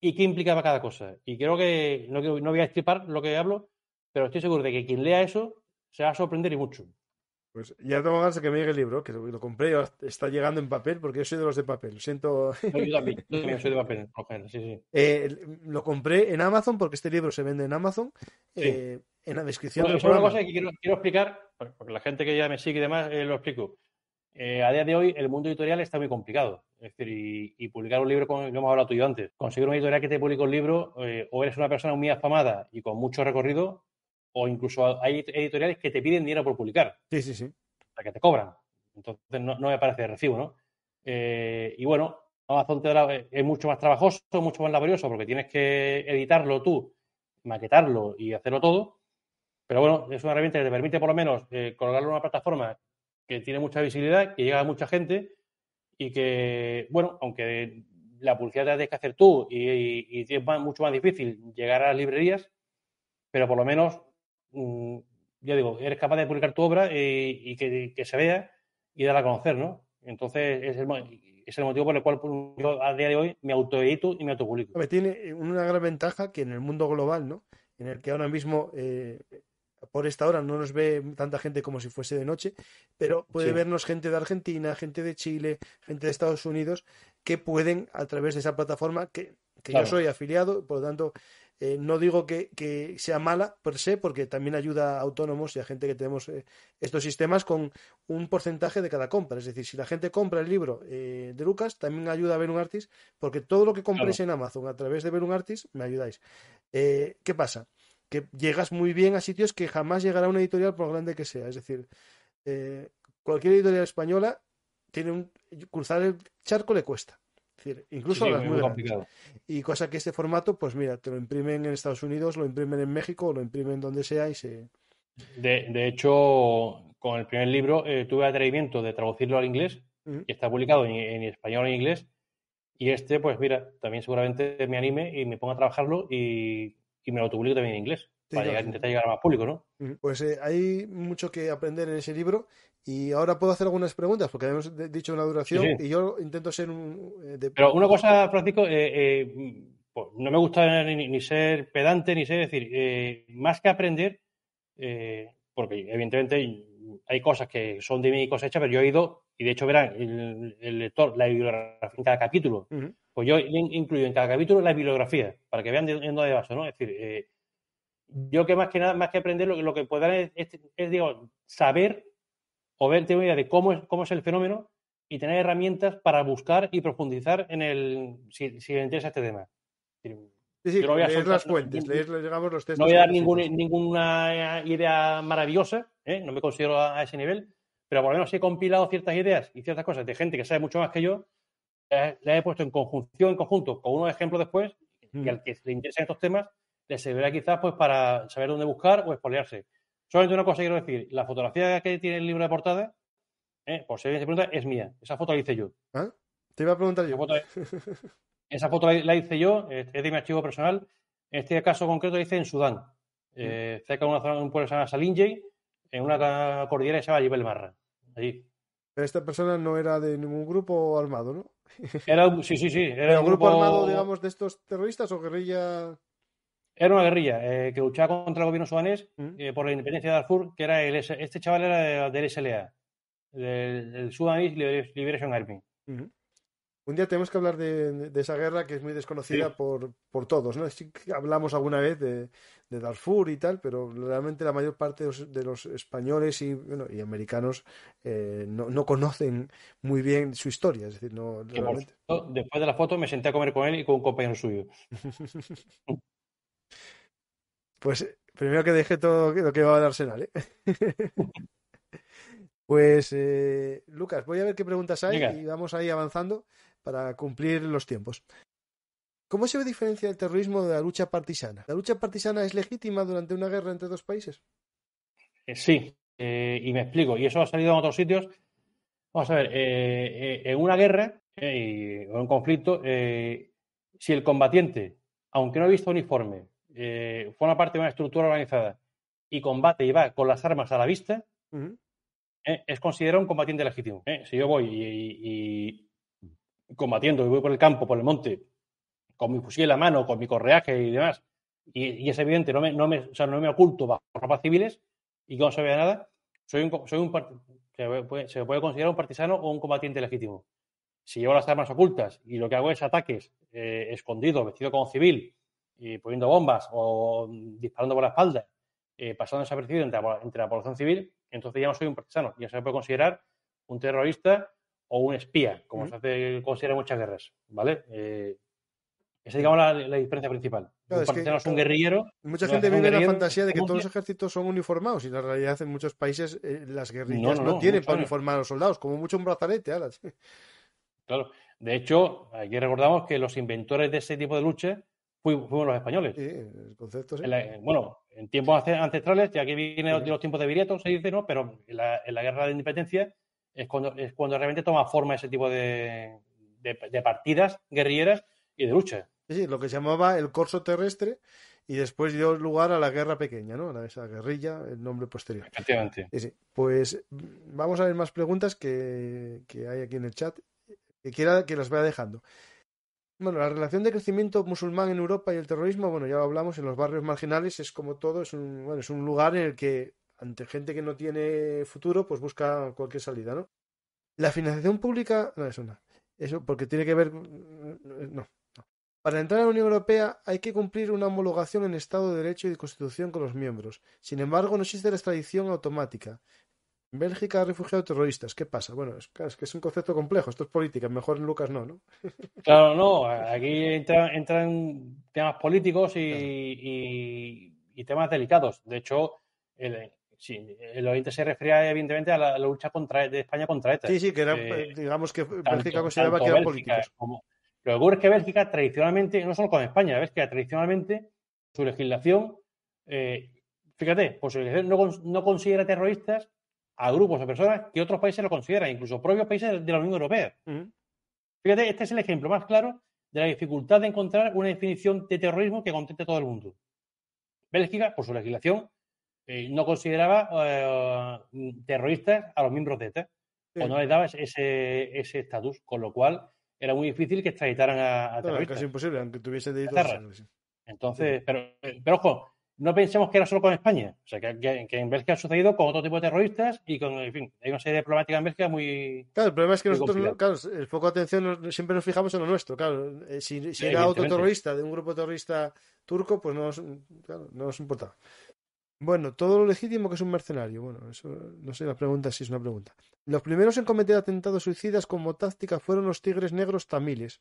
y qué implicaba cada cosa. Y creo que no, no voy a estripar lo que hablo, pero estoy seguro de que quien lea eso se va a sorprender y mucho. Pues ya tengo ganas de que me llegue el libro, que lo, compré, está llegando en papel, porque yo soy de los de papel, lo siento. yo también, yo también soy de papel, [laughs] eh, lo compré en Amazon, porque este libro se vende en Amazon. Eh, en la descripción. Bueno, una cosa que quiero, explicar, porque la gente que ya me sigue y demás eh, lo explico. a día de hoy, el mundo editorial está muy complicado. Es decir, y, publicar un libro, como hemos hablado tú yo antes, conseguir una editorial que te publique un libro, o eres una persona muy afamada y con mucho recorrido, o incluso hay editoriales que te piden dinero por publicar. Sí, sí, sí. O que te cobran. Entonces no, me parece de recibo, ¿no? Eh, y bueno, Amazon te es mucho más trabajoso, mucho más laborioso, porque tienes que editarlo tú, maquetarlo y hacerlo todo. Pero bueno, es una herramienta que te permite por lo menos eh, colocarlo en una plataforma que tiene mucha visibilidad, que llega a mucha gente y que, bueno, aunque la publicidad la tienes que hacer tú y, es mucho más difícil llegar a las librerías, pero por lo menos ya digo, eres capaz de publicar tu obra eh, y, que, se vea y darla a conocer, ¿no? Entonces, es el, motivo por el cual yo a día de hoy me autoedito y me autopublico. Tiene una gran ventaja que en el mundo global, ¿no? En el que ahora mismo eh, por esta hora no nos ve tanta gente como si fuese de noche, pero puede vernos gente de Argentina, gente de Chile, gente de Estados Unidos, que pueden a través de esa plataforma, que, yo soy afiliado, por lo tanto eh, no digo que, sea mala per se, porque también ayuda a autónomos y a gente que tenemos eh, estos sistemas con un porcentaje de cada compra. Es decir, si la gente compra el libro eh, de Lucas, también ayuda a ver un Artis, porque todo lo que compréis en Amazon a través de ver un Artis me ayudáis. ¿Qué pasa? Que llegas muy bien a sitios que jamás llegará una editorial, por grande que sea. Es decir, cualquier editorial española tiene un, cruzar el charco le cuesta incluso las muy, complicado. Y cosa que este formato, pues mira, te lo imprimen en Estados Unidos, lo imprimen en México, lo imprimen donde sea y se... De, hecho, con el primer libro eh, tuve atrevimiento de traducirlo al inglés, y está publicado en, español e inglés, y este, pues mira, también seguramente me anime y me ponga a trabajarlo y, me lo publico también en inglés para intentar llegar a más público, ¿no? Pues eh, hay mucho que aprender en ese libro y ahora puedo hacer algunas preguntas porque hemos dicho una duración y yo intento ser un... Eh, pero una cosa, Francisco, eh, pues, no me gusta ni, ser pedante ni ser, es decir, más que aprender, porque evidentemente hay cosas que son de mi cosecha, pero yo he ido, y de hecho verán, el, lector, la bibliografía en cada capítulo, pues yo incluyo en cada capítulo la bibliografía, para que vean de, dónde vas, ¿no? Es decir, yo que más que nada, más que aprender, lo, que puedan es, es, digo, saber o ver, una idea de cómo es, el fenómeno y tener herramientas para buscar y profundizar en el, si, le interesa este tema. Sí, sí, leer las fuentes, leer, digamos, los No voy a dar ninguna idea maravillosa, ¿eh? no me considero a, ese nivel, pero por lo menos he compilado ciertas ideas y ciertas cosas de gente que sabe mucho más que yo, las he puesto en conjunción, en conjunto, con unos ejemplos después, que mm. al que le interesan estos temas, le servirá quizás pues para saber dónde buscar o espolearse. Solamente una cosa quiero decir, la fotografía que tiene el libro de portada, ¿eh? por si alguien se pregunta, es mía. Esa foto la hice yo. ¿Ah? Te iba a preguntar yo. esa foto, la, hice yo, es de mi archivo personal. Este caso concreto la hice en Sudán, eh, mm. cerca de una zona un pueblo que se llama Salinje, en una cordillera que se llama Jebel Marra. Allí. Esta persona no era de ningún grupo armado, ¿no? Era, sí, sí, sí. [laughs] Era un grupo, grupo, armado, digamos, de estos terroristas o guerrillas... Era una guerrilla eh, que luchaba contra el gobierno sudanés mm. eh, por la independencia de Darfur, que era el, este chaval era del de SLA, del, del Sudanese Liberation Army. Un día tenemos que hablar de, de, esa guerra que es muy desconocida por, por, todos, ¿no? hablamos alguna vez de, de, Darfur y tal, pero realmente la mayor parte de los, españoles y, bueno, y americanos eh, no, no, conocen muy bien su historia. Es decir, no, después de la foto me senté a comer con él y con un compañero suyo. [laughs] Pues eh, primero que deje todo lo que va a Arsenal, ¿eh? [laughs] pues eh, Lucas, voy a ver qué preguntas hay y vamos ahí avanzando para cumplir los tiempos. ¿Cómo se ve diferencia el terrorismo de la lucha partisana? ¿La lucha partisana es legítima durante una guerra entre dos países? Eh, sí, y me explico. Y eso ha salido en otros sitios. Vamos a ver, en una guerra o en un conflicto, si el combatiente, aunque no ha visto uniforme, eh, una parte de una estructura organizada y combate y va con las armas a la vista, eh, es considerado un combatiente legítimo. Eh. Si yo voy y, combatiendo y voy por el campo, por el monte, con mi fusil en la mano, con mi correaje y demás, y, es evidente, no me, oculto bajo ropas civiles y que no se vea nada, soy un, se, puede, considerar un partisano o un combatiente legítimo. Si llevo las armas ocultas y lo que hago es ataques eh, escondido, escondidos, vestido como civil, poniendo bombas o disparando por la espalda, eh, pasando desapercibido entre la, entre la, población civil, entonces ya no soy un partisano, ya se puede considerar un terrorista o un espía, como se hace considera muchas guerras, ¿vale? Eh, esa es, digamos, la, diferencia principal. un partisano un guerrillero. Mucha gente vive la fantasía de que todos los ejércitos son uniformados y la realidad en muchos países eh, las guerrillas no, tienen para uniformar a los soldados, como mucho un brazalete. Claro, de hecho, aquí recordamos que los inventores de ese tipo de lucha fuimos los españoles. bueno, en tiempos ancestrales, ya que viene de los tiempos de Virieto se dice, ¿no? Pero en la, guerra de independencia es cuando, es cuando realmente toma forma ese tipo de, de, partidas guerrilleras y de lucha Sí, lo que se llamaba el corso terrestre y después dio lugar a la guerra pequeña, ¿no? A esa guerrilla, el nombre posterior. Efectivamente. pues mm, vamos a ver más preguntas que, que hay aquí en el chat. Que quiera que las vaya dejando. Bueno, la relación de crecimiento musulmán en Europa y el terrorismo, bueno, ya lo hablamos, en los barrios marginales es como todo, es un, lugar en el que ante gente que no tiene futuro, pues busca cualquier salida, ¿no? La financiación pública, no es una, eso porque tiene que ver, mm, no, no. Para entrar a la Unión Europea hay que cumplir una homologación en Estado de Derecho y de Constitución con los miembros. Sin embargo, no existe la extradición automática. Bélgica ha refugiado terroristas. ¿Qué pasa? Bueno, es, que es un concepto complejo. Esto es política. Mejor en Lucas no, ¿no? [laughs] Claro, no. Aquí entran, entran temas políticos y, temas delicados. De hecho, el, sí, oyente se refería evidentemente a la, lucha contra, de España contra ETA. Sí, sí, que era, eh, eh, digamos que Bélgica consideraba que era política. lo que ocurre es que Bélgica tradicionalmente, no solo con España, que tradicionalmente su legislación, eh, fíjate, pues su legislación no, no considera terroristas a grupos de personas que otros países lo consideran, incluso propios países de la Unión Europea. Mm. Fíjate, este es el ejemplo más claro de la dificultad de encontrar una definición de terrorismo que contente a todo el mundo. Bélgica, por su legislación, eh, no consideraba eh, terroristas a los miembros de ETA, e, o no les daba ese estatus, con lo cual era muy difícil que extraditaran a, a terroristas. casi imposible, aunque tuviese Entonces, pero, eh, pero ojo, no pensemos que era solo con España. O sea, que, que, en Bélgica ha sucedido con otro tipo de terroristas y con, en fin, hay una serie de problemáticas en Bélgica muy. Claro, el problema es que nosotros, claro, el poco de atención siempre nos fijamos en lo nuestro. Claro, eh, si, era otro terrorista de un grupo terrorista turco, pues no nos, no nos importaba. Bueno, todo lo legítimo que es un mercenario. Bueno, eso no sé la pregunta si es una pregunta. Los primeros en cometer atentados suicidas como táctica fueron los tigres negros tamiles.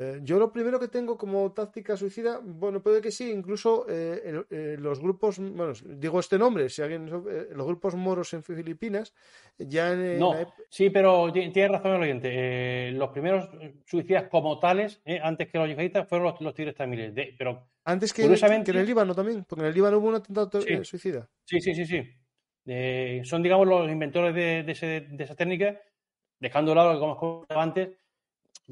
Eh, yo lo primero que tengo como táctica suicida, bueno, puede que sí, incluso eh, eh, los grupos, bueno, digo este nombre, si alguien, los grupos moros en Filipinas, ya No, sí, pero tiene razón el oyente, los primeros suicidas como tales, antes que los yihadistas, fueron los, tigres tamiles, pero... Antes que, en el Líbano también, porque en el Líbano hubo un atentado suicida. Sí, sí, sí, sí. son, digamos, los inventores de, esa técnica, dejando de lado, lo como comentaba antes,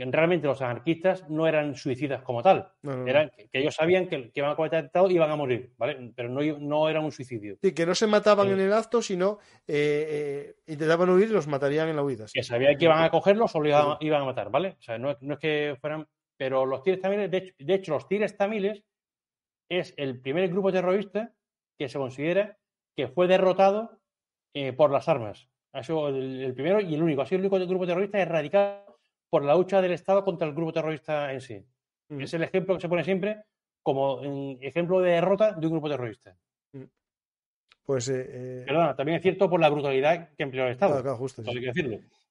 realmente los anarquistas no eran suicidas como tal. eran, que, ellos sabían que, que, iban a cometer atentado y iban a morir, ¿vale? Pero no, no era un suicidio. Sí, que no se mataban en el acto, sino eh, eh, intentaban huir y los matarían en la huida. Que sabían que iban a cogerlos o los iban, a matar, ¿vale? O sea, no, es que fueran. Pero los tires tamiles, de hecho, los tires tamiles es el primer grupo terrorista que se considera que fue derrotado eh, por las armas. Ha sido el, el, primero y el único. Ha sido el único grupo terrorista erradicado por la lucha del Estado contra el grupo terrorista en sí. Es el ejemplo que se pone siempre como ejemplo de derrota de un grupo terrorista. Mm. Pues. Eh, eh, también es cierto por la brutalidad que empleó el Estado.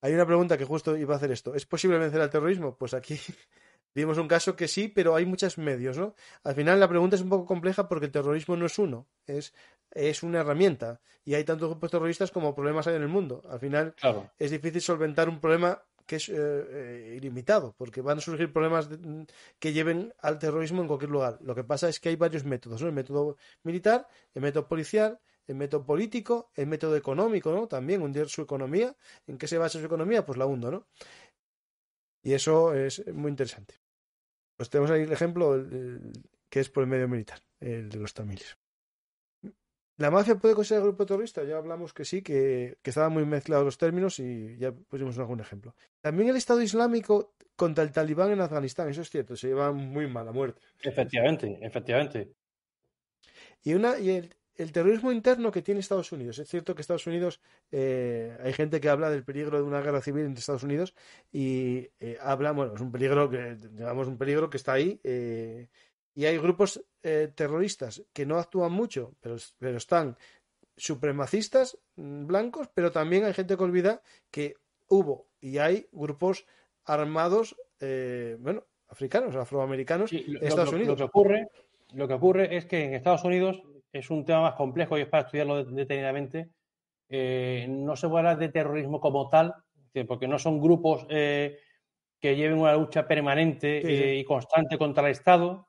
Hay una pregunta que justo iba a hacer esto. ¿Es posible vencer al terrorismo? Pues aquí [laughs] vimos un caso que sí, pero hay muchos medios, ¿no? Al final la pregunta es un poco compleja porque el terrorismo no es uno, es, es una herramienta. Y hay tantos grupos terroristas como problemas hay en el mundo. Al final es difícil solventar un problema que es eh, eh, ilimitado, porque van a surgir problemas mm, que lleven al terrorismo en cualquier lugar. Lo que pasa es que hay varios métodos, El método militar, el método policial, el método político, el método económico, ¿no? También hundir su economía. ¿En qué se basa su economía? Pues la hundo, ¿no? Y eso es muy interesante. Pues tenemos ahí el ejemplo que es por el medio militar, el de los tamiles. ¿La mafia puede considerar grupo terrorista? Ya hablamos que sí, que, que, estaban muy mezclados los términos y ya pusimos algún ejemplo. También el Estado Islámico contra el talibán en Afganistán, eso es cierto, se lleva muy mala muerte. Efectivamente, efectivamente. Y, una, y el, terrorismo interno que tiene Estados Unidos. Es cierto que Estados Unidos, eh, hay gente que habla del peligro de una guerra civil entre Estados Unidos y eh, habla, bueno, es un peligro que, digamos, un peligro que está ahí. Eh, y hay grupos eh, terroristas que no actúan mucho, pero, pero están supremacistas mm, blancos, pero también hay gente que olvida que hubo y hay grupos armados, eh, bueno, africanos, afroamericanos, en Estados Unidos. Lo que, ocurre, lo que ocurre es que en Estados Unidos es un tema más complejo y es para estudiarlo detenidamente. Eh, no se puede hablar de terrorismo como tal, porque no son grupos que lleven una lucha permanente y constante contra el Estado,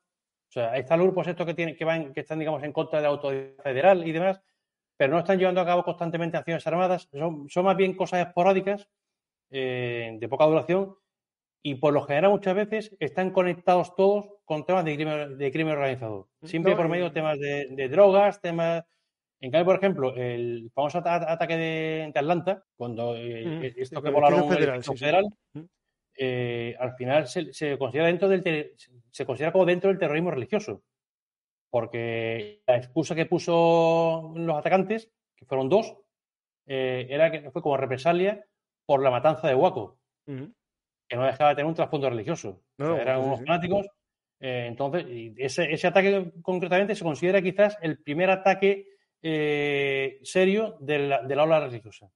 o sea, está el estos que tienen, que van, que están, digamos, en contra de la autoridad federal y demás, pero no están llevando a cabo constantemente acciones armadas, son, más bien cosas esporádicas, eh, de poca duración, y por lo general muchas veces están conectados todos con temas de crimen, de crimen organizado. Siempre por medio de temas de, drogas, temas... En cambio, por ejemplo, el famoso ataque de, Atlanta, cuando eh, mm, e, esto que volaron el federal eh, al final se, considera dentro del se considera como dentro del terrorismo religioso. Porque la excusa que puso los atacantes, que fueron dos, eh, era que fue como represalia por la matanza de Huaco, que no dejaba de tener un trasfondo religioso. eran unos fanáticos. Eh, entonces, ese, ataque concretamente se considera quizás el primer ataque serio de la, ola religiosa.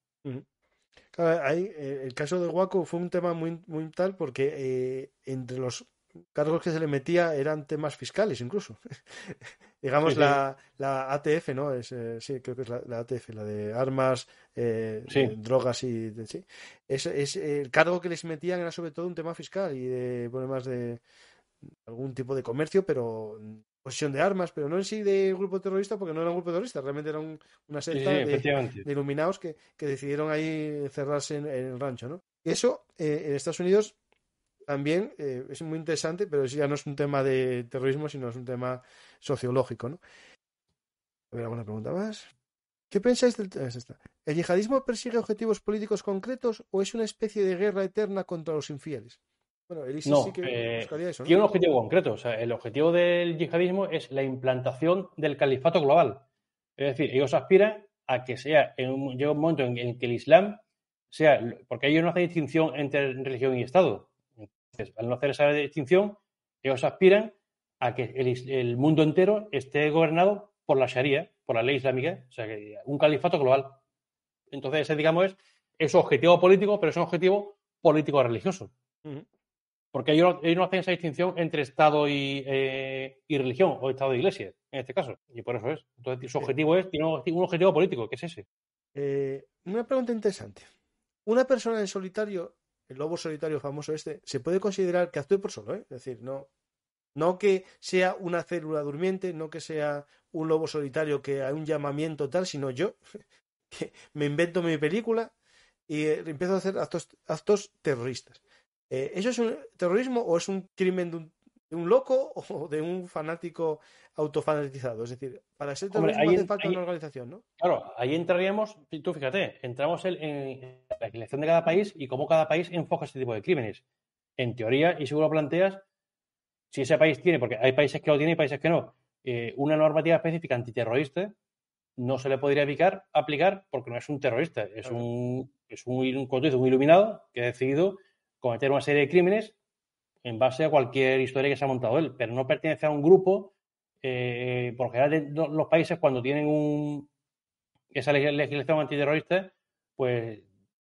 Eh, el caso de Waco fue un tema muy, muy tal porque eh, entre los cargos que se le metía eran temas fiscales incluso. [laughs] Digamos La, la, ATF, ¿no? Es, eh, sí, creo que es la, ATF, la de armas, eh, drogas y... sí. Es, es, el cargo que les metían era sobre todo un tema fiscal y de problemas de algún tipo de comercio, pero Posición de armas, pero no en sí de grupo terrorista, porque no era un grupo terrorista, realmente era una secta de, iluminados que, decidieron ahí cerrarse en, el rancho, ¿no? Eso eh, en Estados Unidos también eh, es muy interesante, pero ya no es un tema de terrorismo, sino es un tema sociológico, ¿no? A alguna pregunta más. ¿Qué pensáis del ah, ¿El yihadismo persigue objetivos políticos concretos o es una especie de guerra eterna contra los infieles? Eh, un objetivo concreto. el objetivo del yihadismo es la implantación del califato global. Es decir, ellos aspiran a que sea, un, llega un momento en, el que el Islam sea, porque ellos no hacen distinción entre religión y Estado. Entonces, al no hacer esa distinción, ellos aspiran a que el, mundo entero esté gobernado por la Sharia, por la ley islámica, o sea, un califato global. Entonces, ese, digamos, es, es objetivo político, pero es un objetivo político-religioso. Porque ellos, no hacen esa distinción entre Estado eh, y, religión o Estado de Iglesia, en este caso. Y por eso es. Entonces, su objetivo es, tiene un objetivo político, que es ese. Eh, una pregunta interesante. ¿Una persona en solitario, el lobo solitario famoso este, se puede considerar que actúe por solo? Eh? Es decir, no, no que sea una célula durmiente, no que sea un lobo solitario que hay un llamamiento tal, sino yo, [laughs] que me invento mi película y eh, empiezo a hacer actos terroristas. Eh, ¿Eso es un terrorismo o es un crimen de un, loco [laughs] o de un fanático autofanatizado? Es decir, para ser terrorismo hace falta una organización, ¿no? Claro, ahí entraríamos, tú fíjate, entramos en, la legislación de cada país y cómo cada país enfoca este tipo de crímenes. En teoría, y seguro planteas, si ese país tiene, porque hay países que lo tienen y países que no, eh, una normativa específica antiterrorista, no se le podría aplicar, aplicar porque no es un terrorista, es, un, es un, un iluminado que ha decidido cometer una serie de crímenes en base a cualquier historia que se ha montado él, pero no pertenece a un grupo. Eh, por general, los países cuando tienen un, esa legislación antiterrorista, pues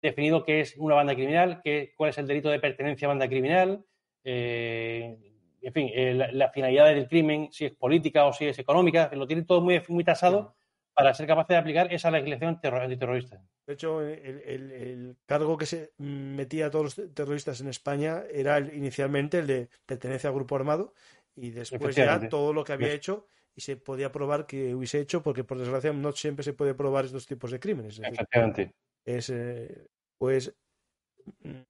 definido qué es una banda criminal, qué, cuál es el delito de pertenencia a banda criminal, eh, en fin, eh, la, finalidad del crimen, si es política o si es económica, lo tienen todo muy, muy tasado para ser capaces de aplicar esa legislación antiterrorista. De hecho, el, cargo que se metía a todos los terroristas en España era inicialmente el de pertenencia a grupo armado y después ya todo lo que había hecho y se podía probar que hubiese hecho, porque por desgracia no siempre se puede probar estos tipos de crímenes. Es eh, pues mm,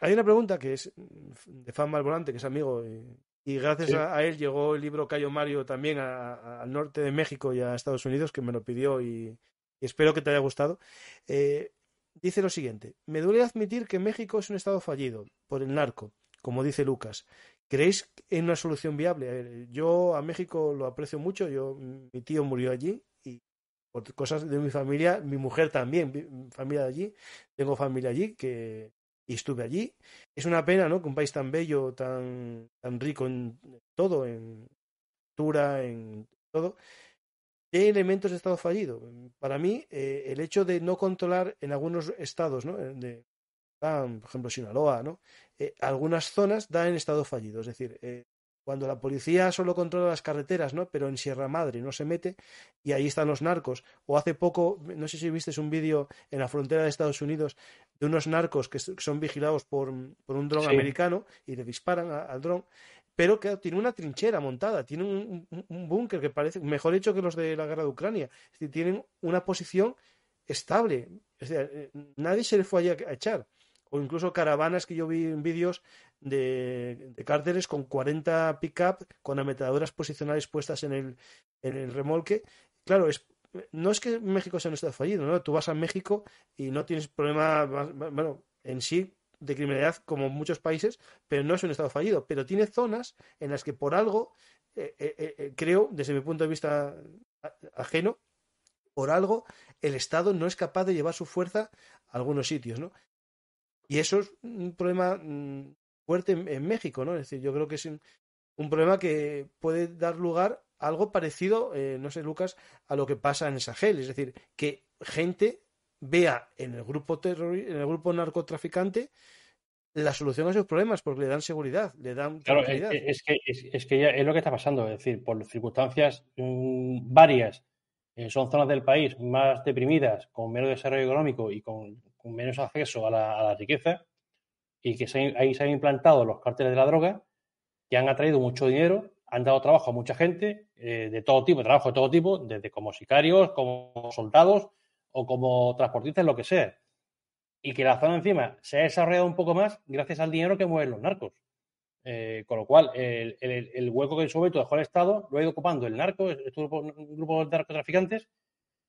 hay una pregunta que es de Fan Malvolante, que es amigo, eh, y gracias a, él llegó el libro Cayo Mario también al norte de México y a Estados Unidos, que me lo pidió y, espero que te haya gustado. Eh, dice lo siguiente, me duele admitir que México es un estado fallido por el narco, como dice Lucas. ¿Creéis en una solución viable? yo a México lo aprecio mucho, yo, mi tío murió allí y por cosas de mi familia, mi mujer también, familia de allí, tengo familia allí que y estuve allí. Es una pena, ¿no? Que un país tan bello, tan, tan rico en todo, en cultura, en todo, ¿Qué elementos de Estado fallido? Para mí, eh, el hecho de no controlar en algunos estados, ¿no? Eh, de, por ejemplo, Sinaloa, ¿no? Eh, algunas zonas dan Estado fallido. Es decir, cuando la policía solo controla las carreteras, ¿no? Pero en Sierra Madre no se mete y ahí están los narcos. O hace poco, no sé si viste un vídeo en la frontera de Estados Unidos de unos narcos que son vigilados por, un dron americano y le disparan al dron pero que tiene una trinchera montada, tiene un, búnker que parece, mejor hecho que los de la guerra de Ucrania, es tienen una posición estable, es decir, eh, nadie se le fue a echar, o incluso caravanas que yo vi en vídeos de, de cárteres con 40 pick-up, con ametralladoras posicionales puestas en el, en el remolque. Claro, es, no es que México sea un estado fallido, ¿no? Tú vas a México y no tienes problema, bueno, en sí de criminalidad como muchos países, pero no es un estado fallido, pero tiene zonas en las que por algo, eh, eh, eh, creo, desde mi punto de vista ajeno, por algo el Estado no es capaz de llevar su fuerza a algunos sitios, ¿no? Y eso es un problema mm, fuerte en, México, ¿no? Es decir, yo creo que es un, problema que puede dar lugar a algo parecido, eh, no sé, Lucas, a lo que pasa en Sahel, es decir, que gente vea en el grupo terror, en el grupo narcotraficante la solución a esos problemas, porque le dan seguridad, le dan claro, e, e, es, que, es, es lo que está pasando, es decir, por circunstancias mm, varias, eh, son zonas del país más deprimidas, con menos desarrollo económico y con, menos acceso a la riqueza, y que ahí se han implantado los cárteles de la droga que han atraído mucho dinero, han dado trabajo a mucha gente eh, de todo tipo, trabajo de todo tipo, desde como sicarios, como soldados o como transportistas, lo que sea. Y que la zona encima se ha desarrollado un poco más gracias al dinero que mueven los narcos. Eh, con lo cual, el, hueco que en su momento dejó el Estado lo ha ido ocupando el narco, un grupo de narcotraficantes,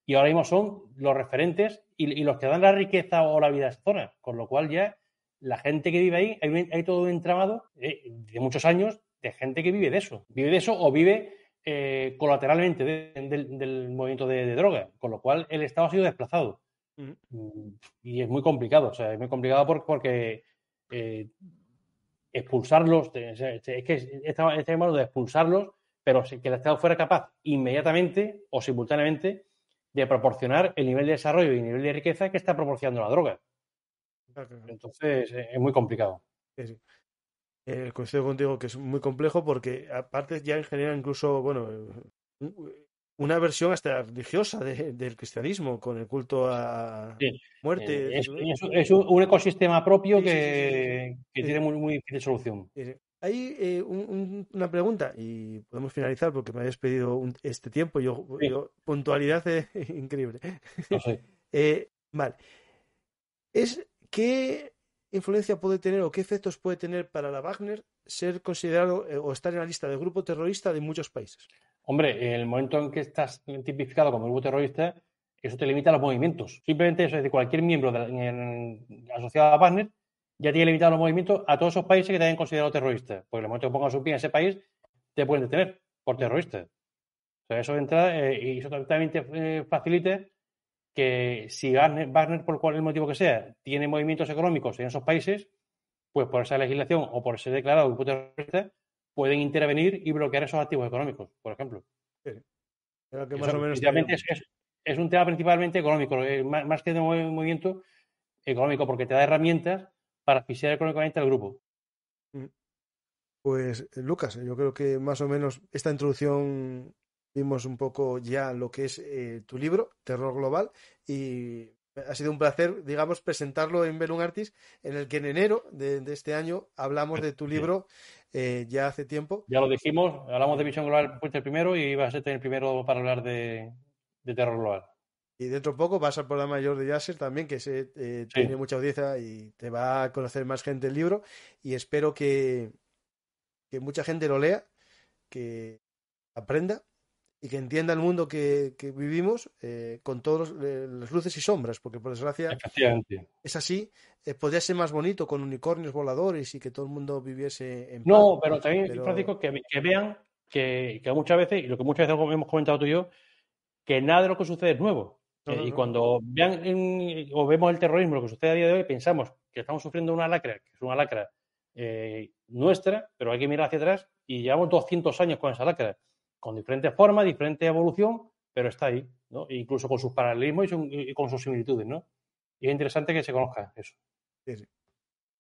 y ahora mismo son los referentes y, y, los que dan la riqueza o la vida a esa zona. Con lo cual ya la gente que vive ahí, hay, todo un entramado eh, de, muchos años de gente que vive de eso. Vive de eso o vive eh, colateralmente del movimiento de, droga, con lo cual el Estado ha sido desplazado. Mm, y es muy complicado, o sea, es muy complicado porque, eh, expulsarlos, es que está este de expulsarlos, pero que el Estado fuera capaz inmediatamente o simultáneamente de proporcionar el nivel de desarrollo y el nivel de riqueza que está proporcionando la droga. Entonces eh, es muy complicado. el sí. coincido contigo que es muy complejo porque aparte ya en general incluso, bueno, eh, una versión hasta religiosa del cristianismo con el culto a eh, muerte. es, un ecosistema propio que, tiene muy, difícil solución. Hay una pregunta y podemos finalizar porque me habéis pedido este tiempo. Yo, puntualidad [laughs] increíble. [laughs] vale. Es ¿Qué influencia puede tener o qué efectos puede tener para la Wagner ser considerado eh, o estar en la lista de grupo terrorista de muchos países? Hombre, en el momento en que estás tipificado como grupo terrorista, eso te limita los movimientos. Simplemente eso, es decir, cualquier miembro asociado a Wagner ya tiene limitado los movimientos a todos esos países que te hayan considerado terrorista. Porque el momento que pongas su pie en ese país, te pueden detener por terrorista. O eso entra eh, y eso también te eh, facilita que si Wagner, por cualquier motivo que sea, tiene movimientos económicos en esos países, pues por esa legislación o por ser declarado grupo terrorista, pueden intervenir y bloquear esos activos económicos, por ejemplo. es, un tema principalmente económico, eh, más, más, que de movimiento económico, porque te da herramientas para asfixiar económicamente al grupo. Mm. Pues, eh, Lucas, yo creo que más o menos esta introducción vimos un poco ya lo que es eh, tu libro, Terror Global, y ha sido un placer, digamos, presentarlo en Belun Artis, en el que en enero de, este año hablamos de tu libro eh, ya hace tiempo. Ya lo dijimos, hablamos de Visión Global fuiste el primero y vas a ser el primero para hablar de, Terror Global. Y dentro de poco vas al programa mayor de Yasser también, que se, eh, tiene mucha audiencia y te va a conocer más gente el libro. Y espero que mucha gente lo lea, que aprenda y que entienda el mundo que, vivimos eh, con todas eh, las luces y sombras, porque por desgracia es así. Eh, podría ser más bonito con unicornios voladores y que todo el mundo viviese en No, pero también, es práctico que, vean que, muchas veces, y lo que muchas veces hemos comentado tú y yo, que nada de lo que sucede es nuevo. y cuando vean o vemos el terrorismo, lo que sucede a día de hoy, pensamos que estamos sufriendo una lacra, que es una lacra nuestra, pero hay que mirar hacia atrás y llevamos 200 años con esa lacra con diferentes formas, diferente evolución, pero está ahí, ¿no? E incluso con sus paralelismos y, con sus similitudes, ¿no? Y es interesante que se conozca eso.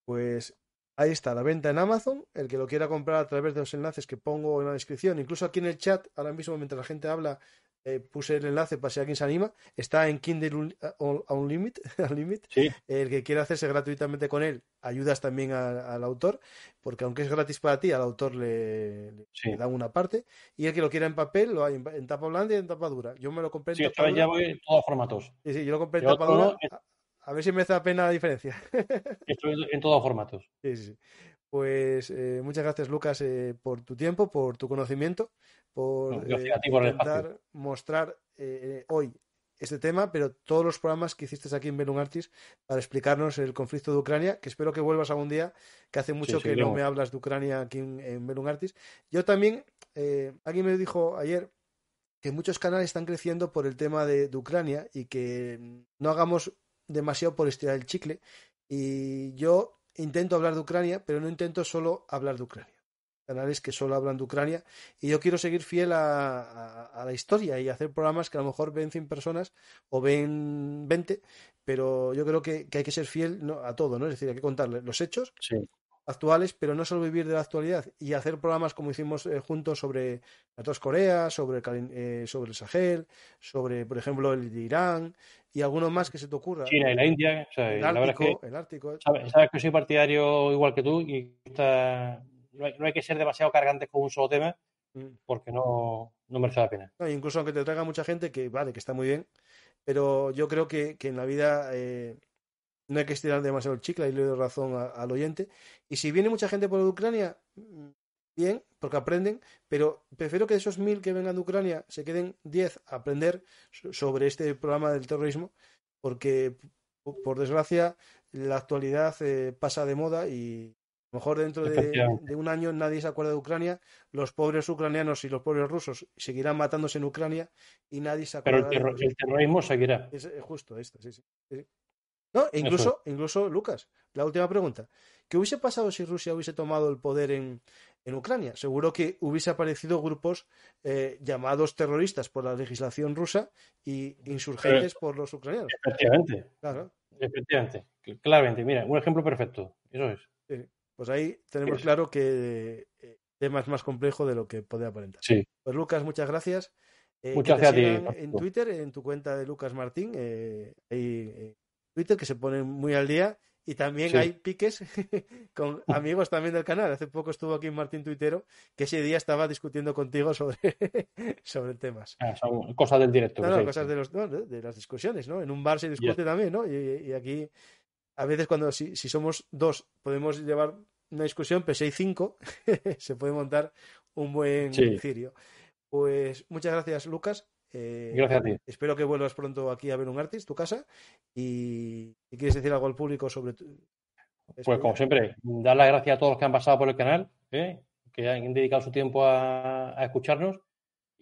Pues ahí está, la venta en Amazon, el que lo quiera comprar a través de los enlaces que pongo en la descripción, incluso aquí en el chat, ahora mismo mientras la gente habla, eh, puse el enlace para si alguien se anima. Está en Kindle eh, Unlimited. [laughs] El que quiera hacerse gratuitamente con él, ayudas también al autor, porque aunque es gratis para ti, al autor le, da una parte. Y el que lo quiera en papel, lo hay en, tapa blanda y en tapa dura. Yo me lo compré en formatos. A ver si me hace la pena la diferencia. [laughs] Estoy en todos formatos. Sí, sí. Pues eh, muchas gracias, Lucas, por tu tiempo, por tu conocimiento por, eh, intentar mostrar eh, eh, hoy este tema, pero todos los programas que hiciste aquí en Belum Artis para explicarnos el conflicto de Ucrania, que espero que vuelvas algún día, que hace mucho que no me hablas de Ucrania aquí en, en Artis. Yo también, alguien me dijo ayer que muchos canales están creciendo por el tema de, de Ucrania y que no hagamos demasiado por estirar el chicle. Y yo intento hablar de Ucrania, pero no intento solo hablar de Ucrania canales que solo hablan de Ucrania. Y yo quiero seguir fiel a, la historia y hacer programas que a lo mejor ven 100 personas o ven 20, pero yo creo que, hay que ser fiel ¿no? a todo, ¿no? Es decir, hay que contarle los hechos actuales, pero no solo vivir de la actualidad y hacer programas como hicimos eh, juntos sobre las dos sobre el, eh, sobre el Sahel, sobre, por ejemplo, el de Irán y algunos más que se te ocurra. China y la India, o el, la Ártico, es que, el Ártico. Sabes, que soy partidario igual que tú y está no hay, que ser demasiado cargantes con un solo tema mm. porque no, no merece la pena. incluso aunque te traiga mucha gente, que vale, que está muy bien, pero yo creo que, en la vida eh, no hay que estirar demasiado el chicle, y le doy razón al oyente. Y si viene mucha gente por Ucrania, mm, bien, porque aprenden, pero prefiero que de esos mil que vengan de Ucrania se queden diez a aprender sobre este programa del terrorismo, porque por desgracia la actualidad eh, pasa de moda y mejor dentro de, un año nadie se acuerda de Ucrania, los pobres ucranianos y los pobres rusos seguirán matándose en Ucrania y nadie se acuerda. Pero el, el terrorismo seguirá. Es, eh, justo esto, sí, sí. No, incluso, incluso, Lucas, la última pregunta. ¿Qué hubiese pasado si Rusia hubiese tomado el poder en, Ucrania? Seguro que hubiese aparecido grupos eh, llamados terroristas por la legislación rusa y insurgentes por los ucranianos. Efectivamente. Claro. Efectivamente. Claramente. Mira, un ejemplo perfecto. Eso es. Sí. Pues ahí tenemos claro que eh, el tema es más complejo de lo que puede aparentar. Sí. Pues Lucas, muchas gracias. Eh, muchas gracias a En Twitter, en tu cuenta de Lucas Martín, eh, hay eh, Twitter que se pone muy al día y también hay piques [laughs] con [laughs] amigos también del canal. Hace poco estuvo aquí Martín Tuitero, que ese día estaba discutiendo contigo sobre, [laughs] sobre temas. Ah, cosas del directo. No, cosas de, las discusiones, ¿no? En un bar se discute también, ¿no? y aquí a veces cuando si, somos dos podemos llevar una discusión, pero si hay cinco, [laughs] se puede montar un buen cirio. Pues muchas gracias, Lucas. Eh, gracias a ti. Espero que vuelvas pronto aquí a ver un artist, tu casa. Y si quieres decir algo al público sobre tu. Pues como siempre, dar las gracias a todos los que han pasado por el canal, ¿eh? que han dedicado su tiempo a, a, escucharnos.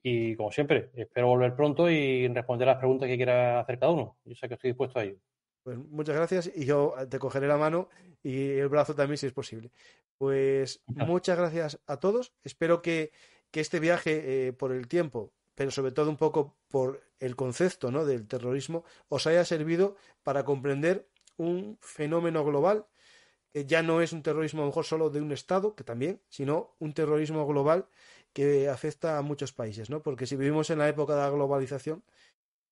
Y como siempre, espero volver pronto y responder las preguntas que quiera hacer cada uno. Yo sé que estoy dispuesto a ello. Pues muchas gracias y yo ah, te cogeré la mano y el brazo también si es posible. Pues muchas gracias a todos. Espero que, este viaje eh, por el tiempo, pero sobre todo un poco por el concepto ¿no? del terrorismo, os haya servido para comprender un fenómeno global que ya no es un terrorismo a lo mejor solo de un Estado, que también, sino un terrorismo global que afecta a muchos países, ¿no? Porque si vivimos en la época de la globalización,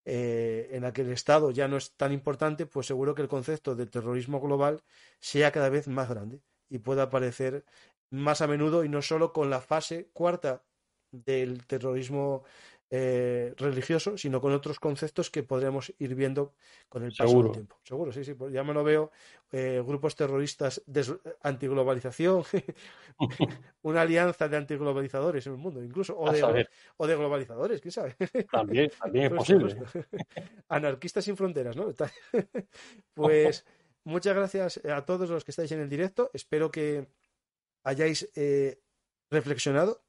eh, en la que el Estado ya no es tan importante, pues seguro que el concepto de terrorismo global sea cada vez más grande y pueda aparecer más a menudo y no solo con la fase cuarta del terrorismo eh, religioso, sino con otros conceptos que podremos ir viendo con el paso del tiempo. Seguro, sí, sí, pues ya me lo veo eh, grupos terroristas de eh, antiglobalización, [laughs] una alianza de antiglobalizadores en el mundo, incluso, o, de, globalizadores, quién sabe. también, es posible. Anarquistas sin fronteras, ¿no? [laughs] pues muchas gracias a todos los que estáis en el directo. Espero que hayáis eh, reflexionado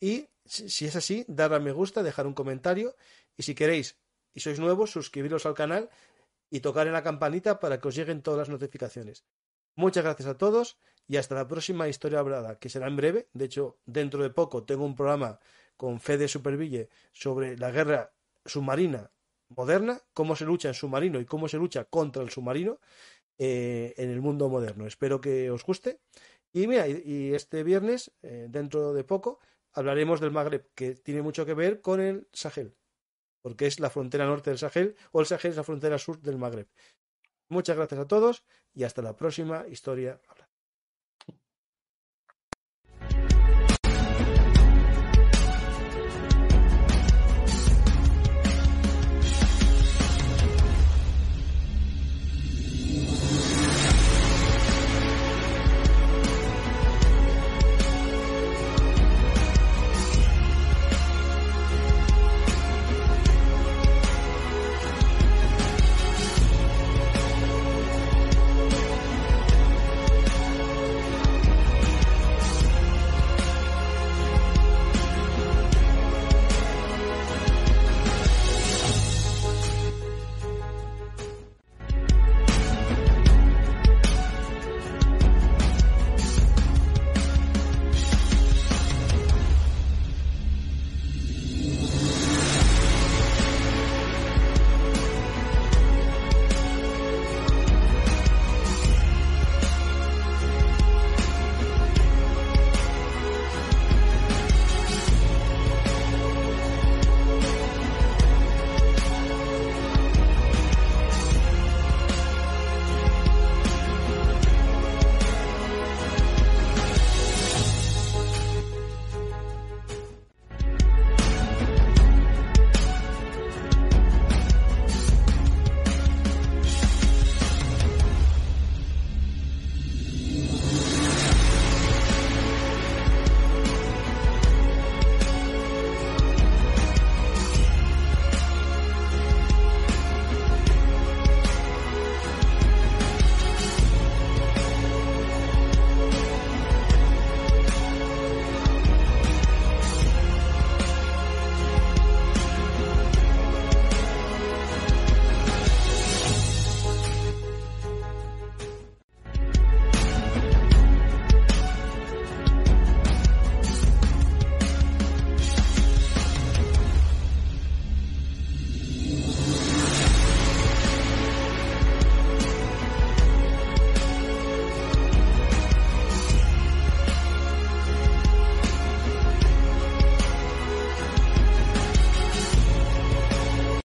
y si es así, dar a me gusta, dejar un comentario y si queréis y sois nuevos, suscribiros al canal y tocar en la campanita para que os lleguen todas las notificaciones. Muchas gracias a todos y hasta la próxima historia hablada, que será en breve. De hecho, dentro de poco tengo un programa con Fede Superville sobre la guerra submarina moderna, cómo se lucha en submarino y cómo se lucha contra el submarino eh, en el mundo moderno. Espero que os guste. Y mira, y, este viernes, eh, dentro de poco, hablaremos del Magreb, que tiene mucho que ver con el Sahel porque es la frontera norte del Sahel o el Sahel es la frontera sur del Magreb. Muchas gracias a todos y hasta la próxima historia.